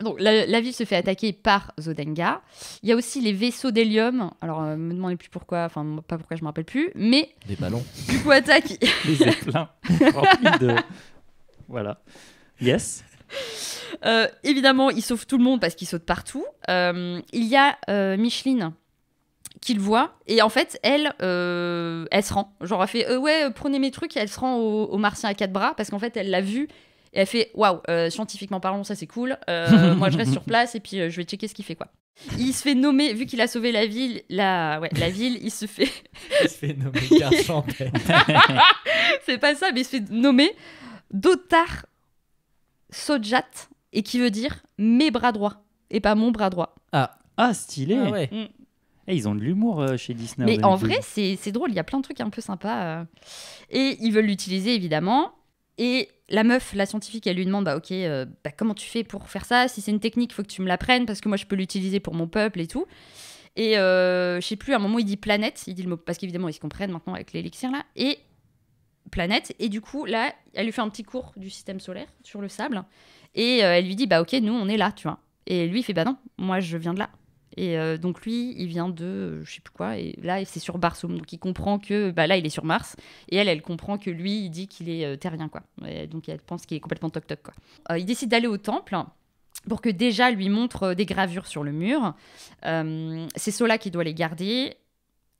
Donc la, ville se fait attaquer par Zodenga. Il y a aussi les vaisseaux d'hélium. Alors ne euh, me demandez plus pourquoi, enfin pas pourquoi je me rappelle plus, mais des ballons. Du coup attaque. les de voilà. Yes. Euh, évidemment, il sauve tout le monde parce qu'ils saute partout. Euh, il y a Micheline qui le voit et en fait elle elle se rend genre elle fait ouais prenez mes trucs et elle se rend au, au martien à quatre bras parce qu'en fait elle l'a vu elle fait waouh, euh, scientifiquement parlant, ça c'est cool. Euh, moi je reste sur place et puis euh, je vais checker ce qu'il fait quoi. Il se fait nommer, vu qu'il a sauvé la ville, la, ouais, la ville, il se fait. il se fait nommer C'est pas ça, mais il se fait nommer Dotar Sojat, et qui veut dire mes bras droits, et pas mon bras droit. Ah, ah stylé ah ouais. Mm. Eh, ils ont de l'humour chez Disney. Mais en vrai, c'est drôle, il y a plein de trucs un peu sympas. Et ils veulent l'utiliser, évidemment. Et la meuf, la scientifique, elle lui demande bah ok, euh, bah, comment tu fais pour faire ça Si c'est une technique, il faut que tu me l'apprennes parce que moi je peux l'utiliser pour mon peuple et tout. Et euh, je sais plus, à un moment il dit planète, il dit le parce qu'évidemment ils se comprennent maintenant avec l'élixir là et planète. Et du coup là, elle lui fait un petit cours du système solaire sur le sable et euh, elle lui dit bah ok, nous on est là, tu vois. Et lui il fait bah non, moi je viens de là. Et euh, donc lui, il vient de, Je euh, je sais plus quoi, et là, c'est sur Barsoum. Donc il comprend que, bah là, il est sur Mars, et elle, elle comprend que lui, il dit qu'il est euh, terrien, quoi. donc elle pense qu'il est complètement toc-toc, il décide d'aller au temple pour que déjà lui montre des gravures sur le mur. c'est Sola qui doit les garder.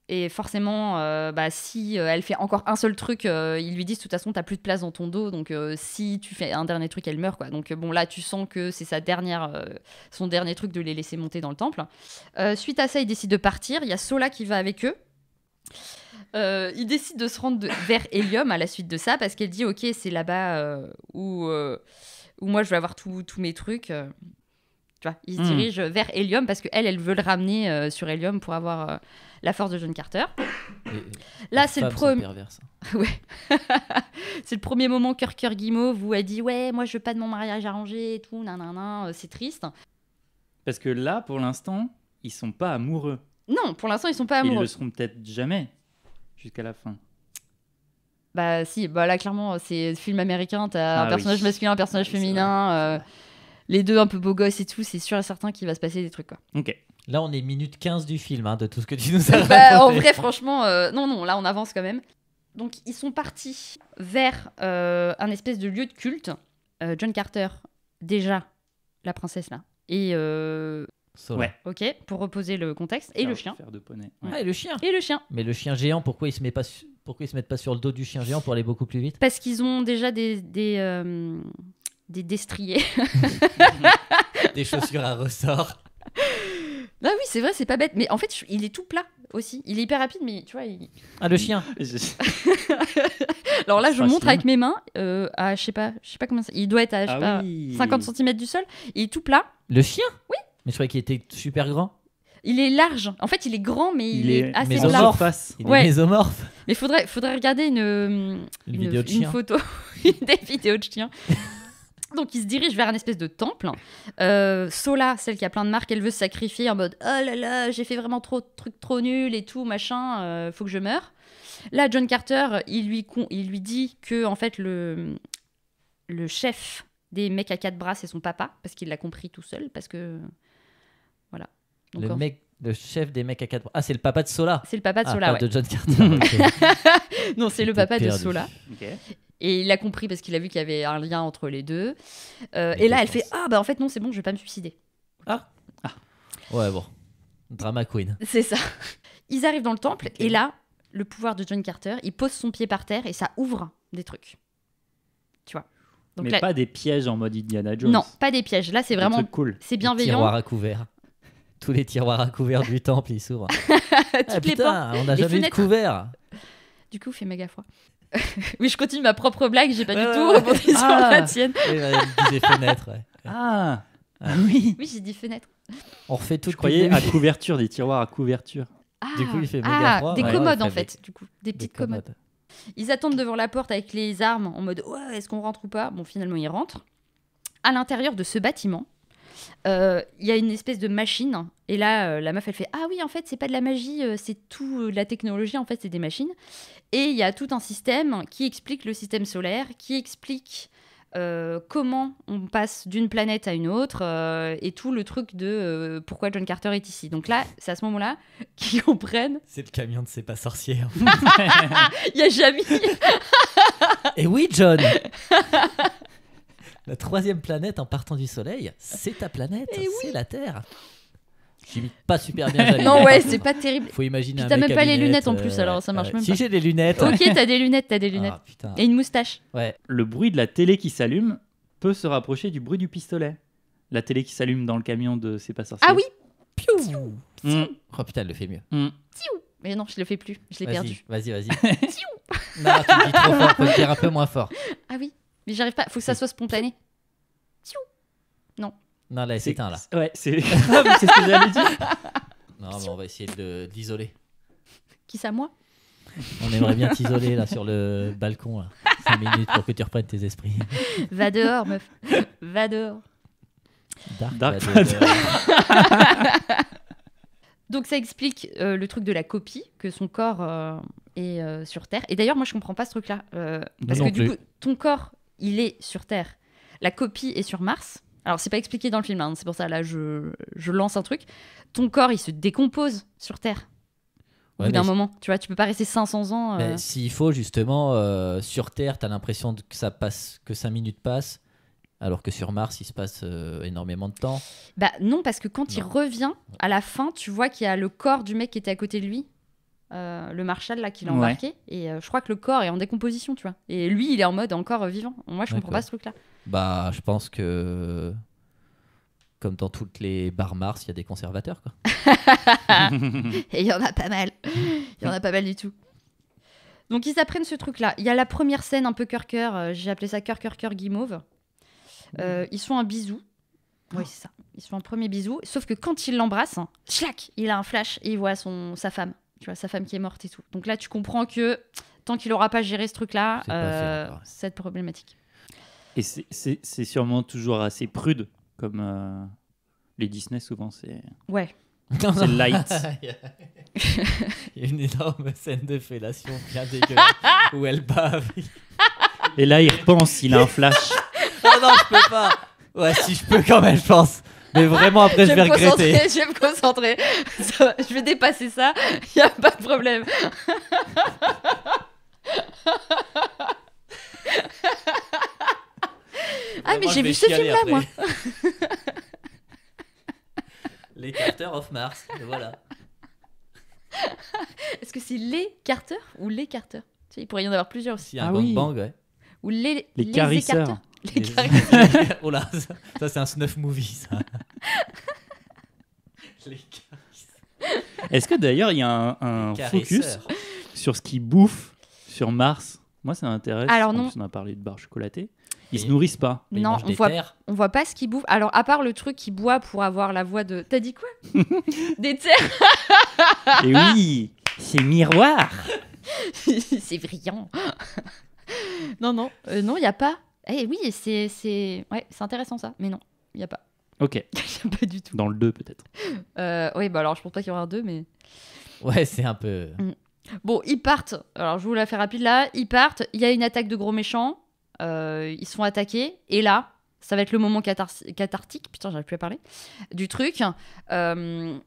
Et forcément, euh, bah, si euh, elle fait encore un seul truc, euh, ils lui disent de toute façon, t'as plus de place dans ton dos. Donc, si tu fais un dernier truc, elle meurt. Quoi. Donc, bon, là, tu sens que c'est sa dernière, son dernier truc de les laisser monter dans le temple. suite à ça, ils décident de partir. Il y a Sola qui va avec eux. ils décident de se rendre vers Helium à la suite de ça parce qu'elle dit, ok, c'est là-bas où, où moi je vais avoir tous mes trucs. Tu vois, il se hmm. dirige vers Helium parce qu'elle, elle veut le ramener euh, sur Helium pour avoir euh, la force de John Carter. Là, c'est le premier. Hein. ouais. c'est le premier moment cœur-cœur Guimauve Vous a dit Ouais, moi, je veux pas de mon mariage arrangé et tout, nan, nan, nan euh, c'est triste. Parce que là, pour l'instant, ils sont pas amoureux. Non, pour l'instant, ils sont pas amoureux. Ils le seront peut-être jamais jusqu'à la fin. Bah si, bah là clairement c'est film américain, t'as as ah un personnage masculin, un personnage féminin les deux un peu beaux gosses et tout, c'est sûr et certain qu'il va se passer des trucs. Quoi. Ok. Là, on est minute 15 du film, hein, de tout ce que tu nous as bah, raconté. En vrai, franchement, euh, non, non, là, on avance quand même. Donc, ils sont partis vers euh, un espèce de lieu de culte. Euh, John Carter, déjà, la princesse là. Et. ouais. Ok, pour reposer le contexte. Et le chien. de poney. et le chien. Et le chien. Mais le chien géant, pourquoi il se met ils se mettent pas sur le dos du chien géant pour aller beaucoup plus vite Parce qu'ils ont déjà des des destriers. des chaussures à ressort. Ah oui, c'est vrai, c'est pas bête. Mais en fait, il est tout plat aussi. Il est hyper rapide, mais tu vois. Il... Ah, le chien Alors là, je montre avec mes mains euh, je sais pas, je sais pas comment ça. Il doit être à, je sais 50 ah cm du sol. Il est tout plat. Le chien Oui. Mais je croyais qu'il était super grand. Il est large. En fait, il est grand, mais il, est, assez large Il est mésomorphe. Mais faudrait, faudrait regarder une, une, une, vidéo des vidéos de chien donc il se dirige vers un espèce de temple. Euh, Sola, celle qui a plein de marques, elle veut se sacrifier en mode Oh là là, j'ai fait vraiment trop de trucs trop nuls et tout, machin, Il euh, faut que je meure. Là, John Carter, il lui, il lui dit que en fait le, le chef des mecs à quatre bras, c'est son papa, parce qu'il l'a compris tout seul, parce que. Voilà. le mec le chef des mecs à quatre bras. Ah, c'est le papa de Sola. C'est le papa de ah, Sola. Ah, de John Carter. non, c'est le papa de Sola. Ok. Et il a compris parce qu'il a vu qu'il y avait un lien entre les deux. Euh, et là, elle fait Ah, bah en fait, non, c'est bon, je vais pas me suicider. Ah. ah. Ouais, bon. Drama queen. C'est ça. Ils arrivent dans le temple et là, le pouvoir de John Carter, il pose son pied par terre et ça ouvre des trucs. Tu vois. Donc Mais pas des pièges en mode Indiana Jones. Non, pas des pièges. Là, c'est vraiment. cool. C'est bienveillant. Tiroir à couvert. Tous les tiroirs à couvert du temple, ils s'ouvrent. ah, putain, les on n'a jamais eu de couvert. Du coup, il fait méga froid. oui, je continue ma propre blague, j'ai pas du tout répondu sur la ah. tienne. des fenêtres, Ah, oui. Oui, j'ai dit fenêtres. On refait tout. Je croyais à couverture, des tiroirs à couverture. Ah, du coup, il fait ah, Des commodes, en fait, du coup. Des petites commodes. Ils attendent devant la porte avec les armes en mode est-ce qu'on rentre ou pas Bon, finalement, ils rentrent. À l'intérieur de ce bâtiment, euh, il y a une espèce de machine. Et là, euh, la meuf, elle fait Ah oui, en fait, c'est pas de la magie, euh, c'est tout la technologie, en fait, c'est des machines. Et il y a tout un système qui explique le système solaire, qui explique comment on passe d'une planète à une autre et tout le truc de pourquoi John Carter est ici. Donc là, c'est à ce moment-là qu'ils comprennent. C'est le camion de C'est pas sorcier. Il y a jamais et oui, John. La troisième planète en partant du Soleil, c'est ta planète, eh c'est la Terre. J'imite pas super bien. non, ouais, c'est pas terrible. Faut imaginer. Tu t'as même pas les lunettes, en plus, euh, alors ça marche même pas. Si j'ai des lunettes. Ok, t'as des lunettes, t'as des lunettes. Ah, putain. Et une moustache. Ouais. Le bruit de la télé qui s'allume peut se rapprocher du bruit du pistolet. La télé qui s'allume dans le camion de C'est pas Ah oui Piou, mm. Oh putain, elle le fait mieux. Mmh. Mais non, je le fais plus, je l'ai perdu. Vas-y, vas-y. non, tu le dis dire un peu moins fort. Ah oui mais j'arrive pas. Faut que ça soit spontané. Non. Non, là, c'est un là. Ouais, c'est ah, c'est ce que j'avais dit. Non, mais on va essayer de l'isoler. Qui ça, moi On aimerait bien t'isoler là sur le balcon là. 5 minutes pour que tu reprennes tes esprits. Va dehors, meuf. Va dehors. Dark, Dark Donc ça explique euh, le truc de la copie, que son corps euh, est euh, sur Terre. Et d'ailleurs, moi, je comprends pas ce truc-là. parce que du coup, ton corps il est sur Terre. La copie est sur Mars. Alors, c'est pas expliqué dans le film, hein, c'est pour ça, là, je, lance un truc. Ton corps, il se décompose sur Terre. Au bout d'un moment, tu vois, tu peux pas rester 500 ans. Euh. S'il faut, justement, euh, sur Terre, t'as l'impression que ça passe, que 5 minutes passent, alors que sur Mars, il se passe euh, énormément de temps. Bah non, parce que quand il revient, à la fin, tu vois qu'il y a le corps du mec qui était à côté de lui euh, le Marshall là qu'il l'a embarqué et euh, je crois que le corps est en décomposition tu vois et lui il est en mode encore vivant moi je comprends pas ce truc là bah je pense que comme dans toutes les bars Mars il y a des conservateurs quoi et il y en a pas mal il y en a pas mal du tout donc ils apprennent ce truc là il y a la première scène un peu cœur cœur euh, j'ai appelé ça cœur cœur cœur guimauve ils font un bisou oui, ah. c'est ça. Ils font un premier bisou. Sauf que quand il l'embrasse, hein, il a un flash et il voit son, sa femme tu vois, sa femme qui est morte et tout. Donc là, tu comprends que tant qu'il n'aura pas géré ce truc-là, euh, cette problématique. Et c'est sûrement toujours assez prude, comme euh, les Disney, souvent, c'est. Ouais. C'est light. Il y a une énorme scène de fellation bien dégueulasse où elle bave. Et là, il repense, il a un flash. oh non, je peux pas. Ouais, si je peux quand même, je pense. Mais vraiment, après, je, vais, regretter. Je vais me concentrer. je vais dépasser ça. Il n'y a pas de problème. ah, mais j'ai vu ce film-là, moi. les Carter of Mars. Voilà. Est-ce que c'est les Carter ou les Carter Il pourrait y en avoir plusieurs aussi. Il y a un ah, bang bang, ouais. Ou les, les, les carisseurs. Les, oh là, ça, c'est un snuff movie, ça. Est-ce que d'ailleurs il y a un, focus sur ce qu'ils bouffent sur Mars Moi, ça m'intéresse. Alors non. on a parlé de barres chocolatées. Ils se nourrissent pas. non, on voit, on voit pas ce qu'ils bouffent. Alors, à part le truc qu'ils boit pour avoir la voix de. T'as dit quoi Des terres Et oui C'est miroir C'est brillant Non, non, euh, non, il n'y a pas eh oui, c'est ouais, c'est intéressant ça, mais non, il n'y a pas. Ok. Il a pas du tout. Dans le 2 peut-être. Euh, oui, bah alors je pense pas qu'il y aura un 2, mais... Ouais, c'est un peu... Mm. Bon, ils partent, alors je vous la fais rapide là, ils partent, il y a une attaque de gros méchants, euh, Ils ils sont attaqués, et là, ça va être le moment cathartique, putain j'arrive plus à parler, du truc. Euh,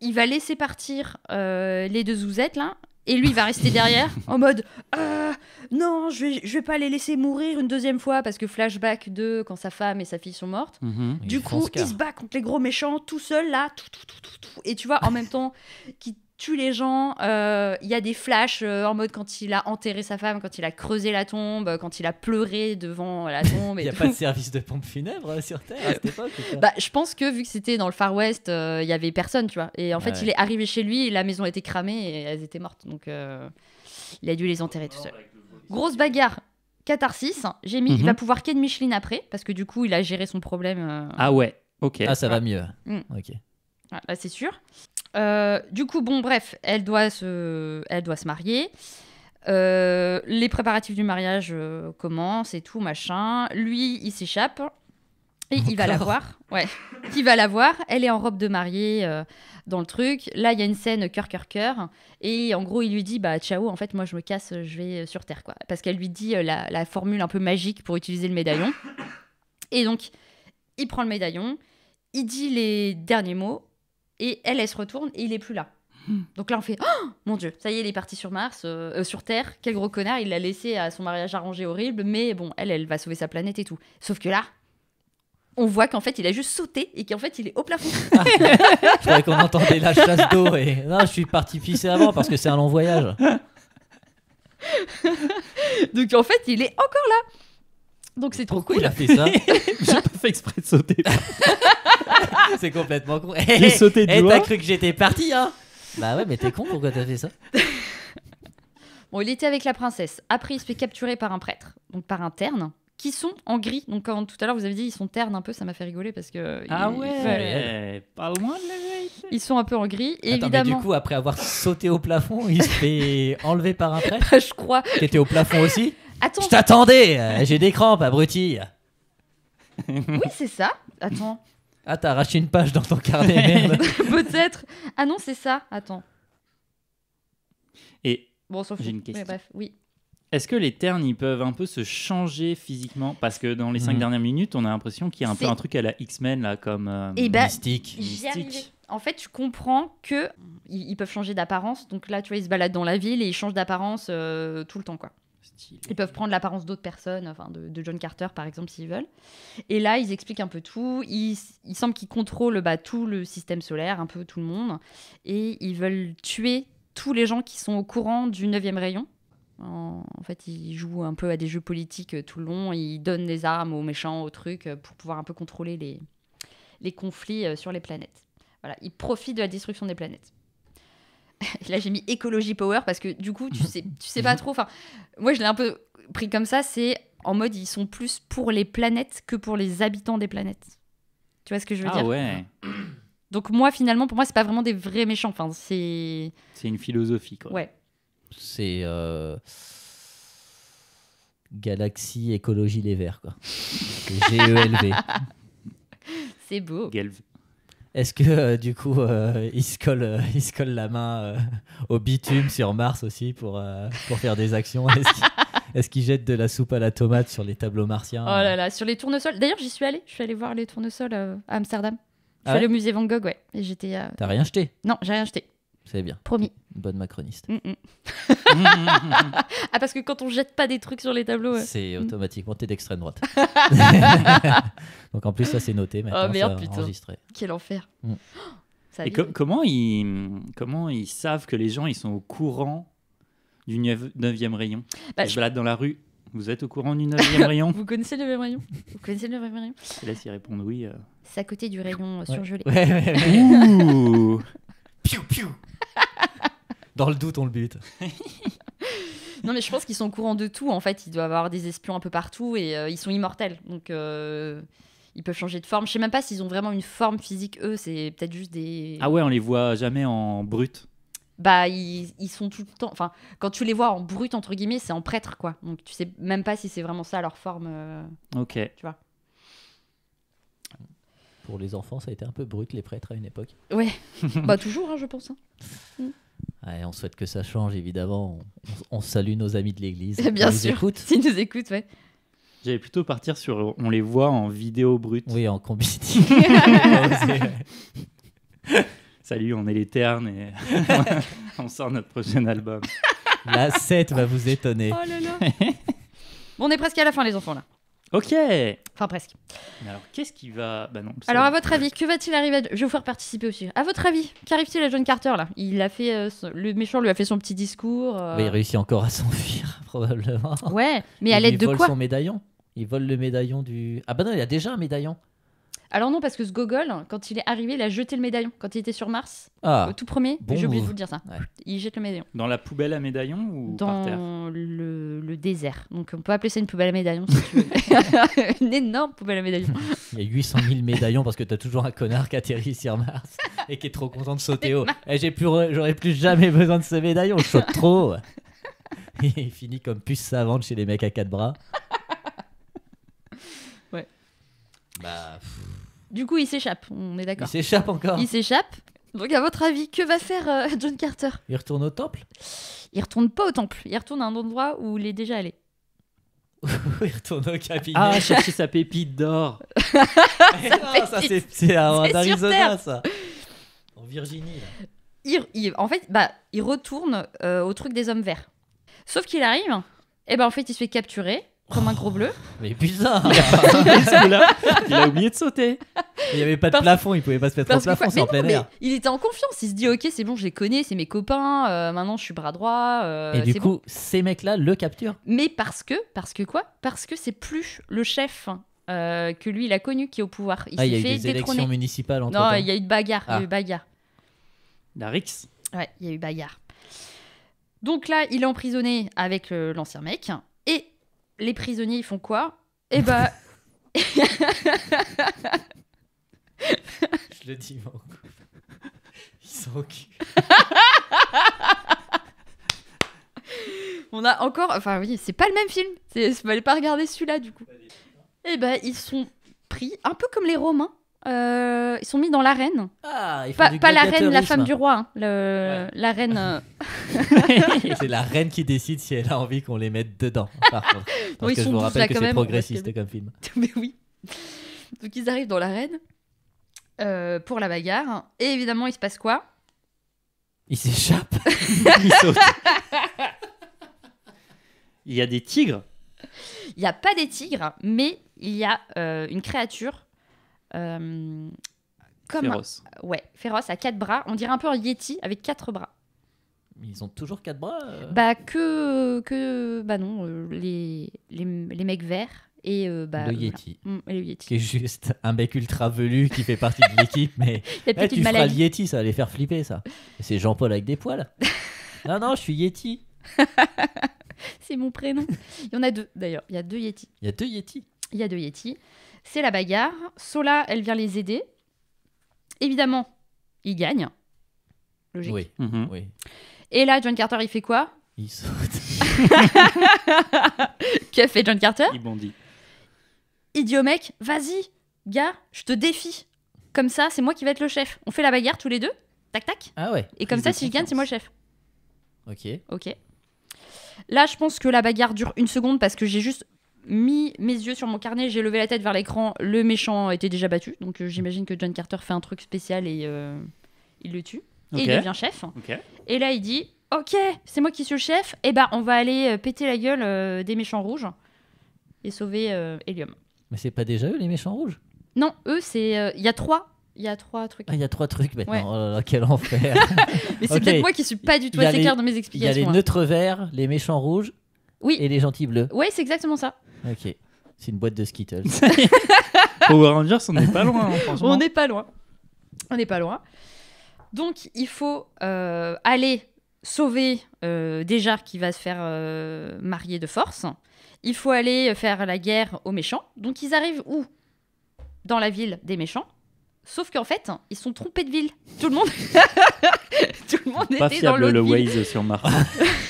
il va laisser partir les deux Zouzettes, là, et lui, il va rester derrière en mode euh, Non, je vais, vais pas les laisser mourir une deuxième fois parce que flashback de quand sa femme et sa fille sont mortes. Mhm. Du coup, il se bat contre les gros méchants tout seul là, Et tu vois, en même temps, qui tue les gens. Euh, il y a des flashs euh, en mode quand il a enterré sa femme, quand il a creusé la tombe, euh, quand il a pleuré devant la tombe. Il n'y a pas de service de pompe funèbre sur Terre à cette bah, Je pense que vu que c'était dans le Far West, il y avait personne, tu vois. Et en fait, il est arrivé chez lui, la maison était cramée et elles étaient mortes. Donc, il a dû les enterrer tout seul. Grosse bagarre catharsis. J'ai mis, il va mhm. pouvoir ken Micheline après parce que du coup, il a géré son problème. Ah ouais, ok. Ah, ça va mieux. Mm. Ok. Bah, c'est sûr. Euh, du coup, bon, bref, elle doit se, elle doit se marier. Euh, les préparatifs du mariage euh, commencent et tout, machin. Lui, il s'échappe. Et il va la voir. Ouais. Il va la voir. Elle est en robe de mariée dans le truc. Là, il y a une scène cœur, cœur, cœur. Et en gros, il lui dit Bah, ciao, en fait, moi, je me casse, je vais sur Terre, quoi. Parce qu'elle lui dit la, formule un peu magique pour utiliser le médaillon. Et donc, il prend le médaillon. Il dit les derniers mots. Et elle, elle se retourne et il est plus là. Hmm. Donc là, on fait oh, Mon Dieu, ça y est, il est parti sur Mars, euh, euh, sur Terre. Quel gros connard, il l'a laissé à son mariage arrangé horrible, mais bon, elle, elle va sauver sa planète et tout. Sauf que là, on voit qu'en fait, il a juste sauté et qu'en fait, il est au plafond. Ah, je croyais qu'on entendait la chasse d'eau et. Non, je suis parti pisser avant parce que c'est un long voyage. Donc en fait, il est encore là. Donc c'est trop cool. il a fait ça J'ai pas fait exprès de sauter. c'est complètement con. J'ai eh, eh, T'as cru que j'étais parti, hein Bah ouais, mais t'es con, pourquoi t'as fait ça Bon, il était avec la princesse. Après, il se fait capturer par un prêtre, donc par un terne, qui sont en gris. Donc, quand tout à l'heure vous avez dit ils sont ternes un peu, ça m'a fait rigoler parce que. Ah ouais, Pas loin de la Ils sont un peu en gris. Et du coup, après avoir sauté au plafond, il se fait enlever par un prêtre Je crois. était au plafond aussi Attends. Je t'attendais euh, J'ai des crampes, abruti oui, c'est ça. Attends, ah, t'as arraché une page dans ton carnet, merde. Peut-être. Ah non, c'est ça. Attends. Et bon, j'ai une question. bref, oui. Est-ce que les ternes, ils peuvent un peu se changer physiquement Parce que dans les cinq mhm. dernières minutes, on a l'impression qu'il y a un peu un truc à la X-Men, là, comme Et euh, eh ben, mystique. mystique. En fait, tu comprends que ils peuvent changer d'apparence. Donc là, tu vois, ils se baladent dans la ville et ils changent d'apparence euh, tout le temps, quoi. Ils peuvent prendre l'apparence d'autres personnes, enfin de, John Carter par exemple s'ils veulent. Et là, ils expliquent un peu tout. il semble qu'ils contrôlent bah, tout le système solaire, un peu tout le monde. Et ils veulent tuer tous les gens qui sont au courant du 9e rayon. En, fait, ils jouent un peu à des jeux politiques euh, tout le long. Ils donnent des armes aux méchants, aux trucs, euh, pour pouvoir un peu contrôler les, les conflits euh, sur les planètes. Voilà, ils profitent de la destruction des planètes. là j'ai mis écologie power parce que du coup tu sais tu sais pas trop enfin moi je l'ai un peu pris comme ça c'est en mode ils sont plus pour les planètes que pour les habitants des planètes tu vois ce que je veux ah ouais donc moi finalement pour moi c'est pas vraiment des vrais méchants enfin c'est c'est une philosophie quoi ouais c'est euh... galaxie écologie les verts quoi G E L V c'est beau est-ce que euh, du coup euh, il, se colle, euh, il colle la main au bitume sur Mars aussi pour, pour faire des actions Est-ce qu'il jette de la soupe à la tomate sur les tableaux martiens Oh là là, sur les tournesols. D'ailleurs, j'y suis allée. Je suis allée voir les tournesols à Amsterdam. Je suis ah allée au musée Van Gogh, ouais. Et j'étais. T'as rien jeté Non, j'ai rien jeté. C'est bien. Promis. bonne macroniste. Mm, mm. ah, parce que quand on jette pas des trucs sur les tableaux. C'est mm. automatiquement, t'es d'extrême droite. Donc en plus, ça c'est noté oh, maintenant. Oh merde, Enregistré. Quel enfer. Et comment, ils, comment ils savent que les gens ils sont au courant du 9e rayon bah, Je balade dans la rue. Vous êtes au courant du 9e rayon Vous connaissez le 9e rayon Vous connaissez le 9e rayon Et Là, y répondent oui. Euh. C'est à côté du rayon euh, surgelé. Ouh Piou, piou dans le doute, on le bute. non, mais je pense qu'ils sont au courant de tout. En fait, ils doivent avoir des espions un peu partout et euh, ils sont immortels. Donc, euh, ils peuvent changer de forme. Je sais même pas s'ils ont vraiment une forme physique, eux. C'est peut-être juste des. Ah ouais, on les voit jamais en brut. Bah, ils, sont tout le temps. Enfin, quand tu les vois en brut, entre guillemets, c'est en prêtre, quoi. Donc, tu sais même pas si c'est vraiment ça leur forme. Euh, ok. Tu vois pour les enfants, ça a été un peu brut, les prêtres, à une époque. Ouais, pas bah, toujours, hein, je pense. Hein. Mm. on souhaite que ça change, évidemment. On, salue nos amis de l'église. Bien sûr, s'ils nous écoutent, ouais. J'allais plutôt partir sur on les voit en vidéo brute. Oui, en combi. Salut, on est les ternes et on sort notre prochain album. La 7 va vous étonner. Oh là là. bon, on est presque à la fin, les enfants, là. Ok. Enfin presque. alors qu'est-ce qui va bah, Alors à votre avis, que va-t-il arriver Je vais vous faire participer aussi. À votre avis, qu'arrive-t-il à John Carter là Il a fait euh, le méchant lui a fait son petit discours. Euh- il réussit encore à s'enfuir probablement. Ouais, mais à l'aide de quoi Il vole son médaillon. Il vole le médaillon du. Ah bah non, il a déjà un médaillon. Alors non, parce que ce gogol, quand il est arrivé, il a jeté le médaillon. Quand il était sur Mars, ah. tout premier, j'ai oublié de vous dire ça, il jette le médaillon. Dans la poubelle à médaillon ou Dans le, désert. Donc on peut appeler ça une poubelle à médaillon si tu veux. une énorme poubelle à médaillon. Il y a 800 000 médaillons parce que tu t'as toujours un connard qui atterrit sur Mars et qui est trop content de sauter haut. Et eh, j'ai plus, j'aurais plus jamais besoin de ce médaillon, je saute trop. il finit comme puce savante chez les mecs à quatre bras. Bah, du coup, il s'échappe, on est d'accord. Il s'échappe encore. Il s'échappe. Donc, à votre avis, que va faire euh, John Carter Il retourne au temple Il retourne pas au temple. Il retourne à un endroit où il est déjà allé. il retourne au cabinet. Ah, chercher sa pépite d'or. Ah, c'est, en Arizona, ça. En Virginie. en fait, bah, il retourne euh, au truc des hommes verts. Sauf qu'il arrive, et ben en fait, il se fait capturer comme un gros bleu. Mais putain Il a oublié de sauter. Il n'y avait pas de plafond, il pouvait pas se mettre au plafond, c'est en plein air. Il était en confiance, il se dit ok c'est bon, je les connais, c'est mes copains, euh, maintenant je suis bras droit. Euh, Et du coup, ces mecs-là le capturent. Mais parce que, parce que quoi Parce que c'est plus le chef euh, que lui il a connu qui est au pouvoir. Il ah, s'est fait détrôner. Il y a eu des élections municipales entre Non, il y a eu de bagarre, il y a eu ah. bagarre. La Rix Ouais, il y a eu bagarre. Donc là, il est emprisonné avec l'ancien mec les prisonniers, ils font quoi Eh ben... Je le dis, Ils sont On a encore... Enfin oui, c'est pas le même film. C'est... Fallait pas regarder celui-là, du coup. Eh ben, ils sont pris un peu comme les Romains euh, ils sont mis dans l'arène. Ah, pas, la reine, la femme du roi. La reine. Euh. C'est la reine qui décide si elle a envie qu'on les mette dedans. Parce que je vous rappelle que c'est progressiste comme film. Mais oui. Donc ils arrivent dans l'arène euh, pour la bagarre. Et évidemment, il se passe quoi Ils s'échappent. Ils sautent. Il y a des tigres. Il n'y a pas des tigres, mais il y a une créature euh, comme féroce. ouais, féroce à quatre bras. On dirait un peu un yeti avec quatre bras. Ils ont toujours quatre bras euh Bah que que bah non euh, les, les, mecs verts et bah le Yeti. Mm, qui est juste un mec ultra velu qui fait partie de l'équipe mais eh, tu feras le Yeti ça allait faire flipper ça. C'est Jean-Paul avec des poils. non non, je suis Yeti. C'est mon prénom. Il y en a deux d'ailleurs, il y a deux Yeti. Il y a deux Yeti. Il y a deux Yeti. C'est la bagarre. Sola, elle vient les aider. Évidemment, il gagne. Logique. Mhm. Oui. Et là, John Carter, il fait quoi Il saute. Qu'a fait John Carter Il bondit. mec, vas-y, gars, je te défie. Comme ça, c'est moi qui vais être le chef. On fait la bagarre tous les deux, tac tac. Ah ouais. Et comme ça, si je gagne, c'est moi le chef. Ok. Ok. Là, je pense que la bagarre dure une seconde parce que j'ai juste mis mes yeux sur mon carnet, j'ai levé la tête vers l'écran, le méchant était déjà battu. Donc euh, j'imagine que John Carter fait un truc spécial et euh, il le tue. Et il devient chef. Et là, il dit Ok, c'est moi qui suis le chef. Et bah ben, on va aller euh, péter la gueule des méchants rouges et sauver Helium. Mais c'est pas déjà eux les méchants rouges Non, eux, c'est. Il y a trois il y a trois trucs. Ah, il y a trois trucs maintenant. Oh quel enfer. mais c'est peut-être moi qui suis pas du tout assez clair dans mes explications. Il y a les hein. neutres verts, les méchants rouges oui. Et les gentils bleus. Oui, c'est exactement ça. Ok. C'est une boîte de Skittles. Power Rangers, on n'est pas loin, hein, franchement. On n'est pas loin. On n'est pas loin. Donc, il faut euh, aller sauver euh, déjà qui va se faire euh, marier de force. Il faut aller faire la guerre aux méchants. Donc, ils arrivent où Dans la ville des méchants. Sauf qu'en fait, ils sont trompés de ville. Tout le monde, tout le monde pas fiable, dans le Waze sur Mars.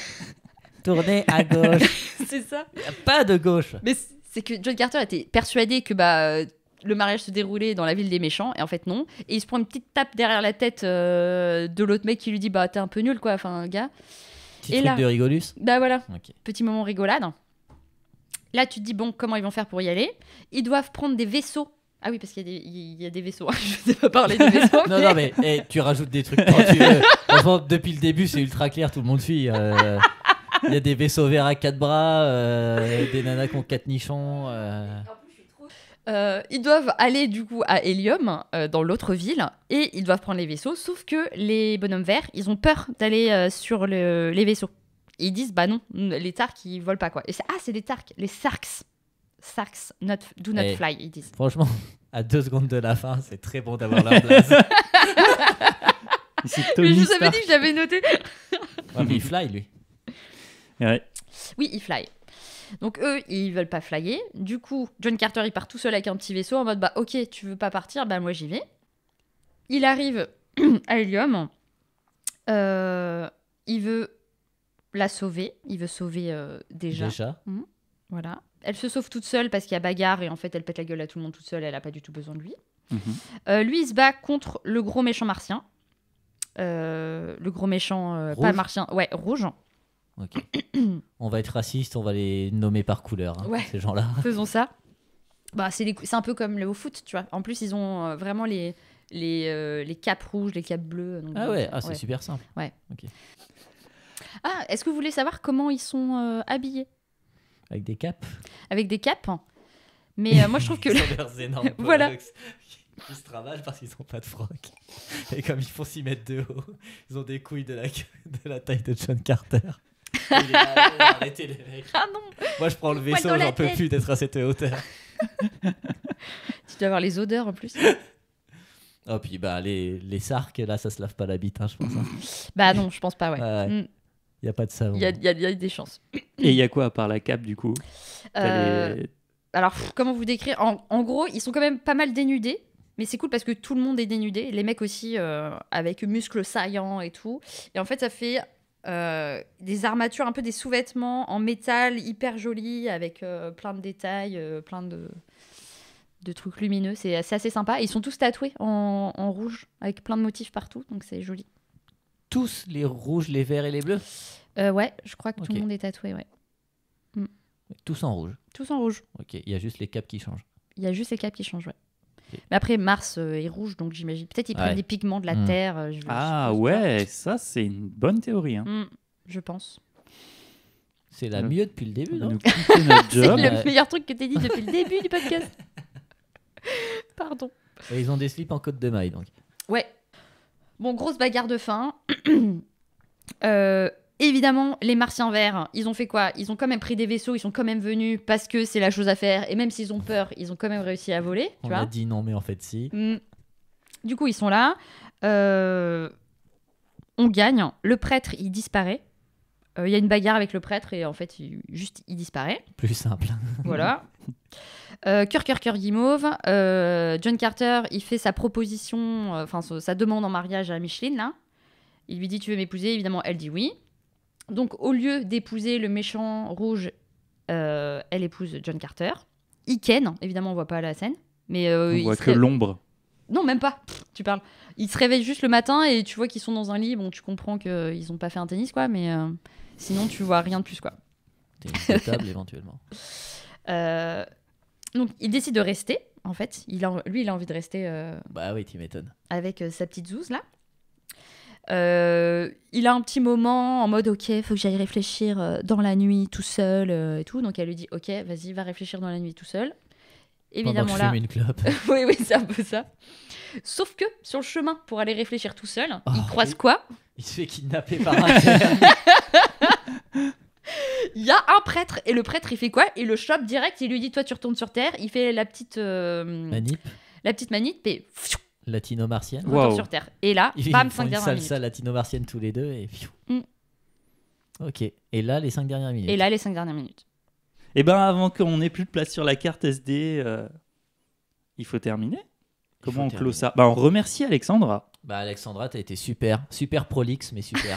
tourner à gauche. c'est ça. pas de gauche. Mais c'est que John Carter était persuadé que bah euh, le mariage se déroulait dans la ville des méchants et en fait non et il se prend une petite tape derrière la tête euh, de l'autre mec qui lui dit bah t'es un peu nul quoi enfin gars petit et truc là, de rigolus bah voilà petit moment rigolade là tu te dis bon comment ils vont faire pour y aller ils doivent prendre des vaisseaux ah oui parce qu'il y, a des vaisseaux je sais pas parler des vaisseaux non non mais eh, tu rajoutes des trucs quand depuis le début c'est ultra clair tout le monde suit euh... Il y a des vaisseaux verts à quatre bras, euh, des nanas qui ont quatre nichons. Euh. Euh, ils doivent aller du coup à Helium, dans l'autre ville, et ils doivent prendre les vaisseaux, sauf que les bonhommes verts, ils ont peur d'aller sur les vaisseaux. ils disent, bah non, les Tarks, ils volent pas quoi. Et ah, c'est des Tarks, les Sarks. Sarks, do not eh, fly, ils disent. Franchement, à deux secondes de la fin, c'est très bon d'avoir leur place. je vous avais dit que j'avais noté. mais il fly, lui. Oui, il fly. Donc eux, ils veulent pas flyer. Du coup, John Carter, il part tout seul avec un petit vaisseau en mode bah ok, tu veux pas partir, bah moi j'y vais. Il arrive à Helium. Euh, il veut la sauver. Il veut sauver euh, déjà. Mhm. Voilà. Elle se sauve toute seule parce qu'il y a bagarre et en fait elle pète la gueule à tout le monde toute seule. Elle a pas du tout besoin de lui. Mhm. Euh, lui, il se bat contre le gros méchant martien. le gros méchant, pas martien, ouais, rouge on va être raciste, on va les nommer par couleur, hein, ces gens-là. Faisons ça. Bah, c'est, un peu comme le foot, tu vois. En plus, ils ont euh, vraiment les, les, euh, les capes rouges, les capes bleues. ah ouais, ah, c'est super simple. Ouais. Ah, est-ce que vous voulez savoir comment ils sont euh, habillés Avec des capes Avec des capes. Hein. Mais moi, je trouve que. leurs énormes voilà. Ils se travaillent parce qu'ils n'ont pas de froc. Et comme ils font 6 mètres de haut, ils ont des couilles de la, de la taille de John Carter arrêtez les mecs. Ah Moi, je prends le vaisseau, j'en peux plus d'être à cette hauteur. tu dois avoir les odeurs en plus. Oh, puis bah, les, les sarcs, là, ça se lave pas la bite, hein, je pense. Hein. Bah non, je pense pas, ouais. Il n'y mm. a pas de savon. Il y a, y des chances. Et il y a quoi à part la cape du coup euh, Alors, comment vous décrire en, gros, ils sont quand même pas mal dénudés. Mais c'est cool parce que tout le monde est dénudé. Les mecs aussi, euh, avec muscles saillants et tout. Et en fait, ça fait euh, des armatures, un peu des sous-vêtements en métal hyper jolis avec euh, plein de détails, euh, plein de, de trucs lumineux. C'est assez, sympa. ils sont tous tatoués en, rouge avec plein de motifs partout, donc c'est joli. Tous les rouges, les verts et les bleus Ouais, je crois que tout le monde est tatoué, ouais. Mm. Tous en rouge Tous en rouge. Ok, il y a juste les capes qui changent. Il y a juste les capes qui changent, ouais. Mais après, Mars euh, est rouge, donc j'imagine. Peut-être qu'ils prennent des pigments de la hmm. Terre. Euh, ah ouais, ça c'est une bonne théorie. Hein. Hmm, je pense. C'est la euh, mieux depuis le début, non C'est le meilleur truc que t'as dit depuis le début du podcast. Pardon. ils ont des slips en côte de maille, donc. Ouais. Bon, grosse bagarre de fin. euh, Évidemment, les Martiens verts, ils ont fait quoi Ils ont quand même pris des vaisseaux, ils sont quand même venus parce que c'est la chose à faire. Et même s'ils ont peur, ils ont quand même réussi à voler. Tu On a dit non, mais en fait si. Mm. Du coup, ils sont là. Euh, on gagne. Le prêtre, il disparaît. Euh, il y a une bagarre avec le prêtre et en fait, il, juste, il disparaît. Plus simple. voilà. Euh, cœur, cœur, cœur, guimauve. Euh, John Carter, il fait sa proposition, enfin sa, demande en mariage à Micheline, Il lui dit Tu veux m'épouser Évidemment, elle dit oui. Donc, au lieu d'épouser le méchant rouge, euh, elle épouse John Carter. Iken, évidemment, on voit pas la scène. Mais, euh, on voit que l'ombre. Non, même pas. tu parles. Il se réveille juste le matin et tu vois qu'ils sont dans un lit. Bon, tu comprends qu'ils euh, n'ont pas fait un tennis, quoi, mais euh, sinon, tu vois rien de plus, quoi. une table, éventuellement. donc, il décide de rester, en fait. Lui, il a envie de rester. bah oui, tu m'étonnes. Avec sa petite zouze, là. Euh, il a un petit moment en mode ok, faut que j'aille réfléchir euh, dans la nuit tout seul euh, et tout. Donc elle lui dit ok, vas-y, va réfléchir dans la nuit tout seul. Évidemment là. oui oui, c'est un peu ça. Sauf que sur le chemin pour aller réfléchir tout seul, ah, il croise quoi Il se fait kidnapper par un. il y a un prêtre et le prêtre il fait quoi Il le chope direct, il lui dit toi tu retournes sur terre, il fait la petite La petite manip et Latino-martienne. sur Terre. Et là, ils, bam, 5 dernières minutes. latino-martienne tous les deux et. Mm. Ok. Et là, les 5 dernières minutes. Et là, les 5 dernières minutes. et eh ben, avant qu'on ait plus de place sur la carte SD, euh, il faut terminer. Comment on clôt ça bah, On remercie Alexandra. Bah, Alexandra, t'as été super. Super prolixe, mais super.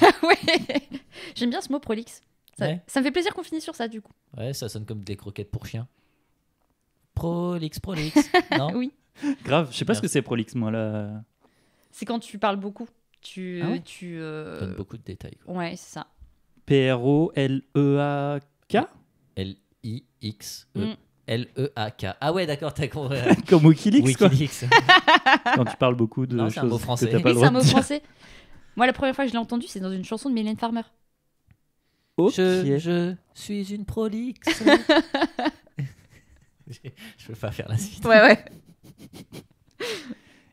J'aime bien ce mot prolixe. Ça, me fait plaisir qu'on finisse sur ça, du coup. Ouais, ça sonne comme des croquettes pour chiens. Prolix, prolix. non oui. Grave, je sais pas ce que c'est Prolix moi, là. C'est quand tu parles beaucoup. Tu. Ah tu euh, Donnes beaucoup de détails. Ouais, c'est ça. P-R-O-L-E-A-K L-I-X-E. Mm. L-E-A-K. Ah ouais, d'accord, t'as compris. Comme Wikileaks, Wikileaks. Quand tu parles beaucoup de choses c'est un mot français. pas c'est un mot français. Moi, la première fois que je l'ai entendu, c'est dans une chanson de Mylène Farmer. oh Je, je suis une prolixe. je veux pas faire la suite. Ouais, ouais. et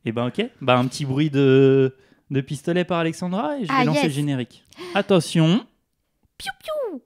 eh ben ok, bah, un petit bruit de, de pistolet par Alexandra et je vais ah, lancer le générique. Attention. Piou piou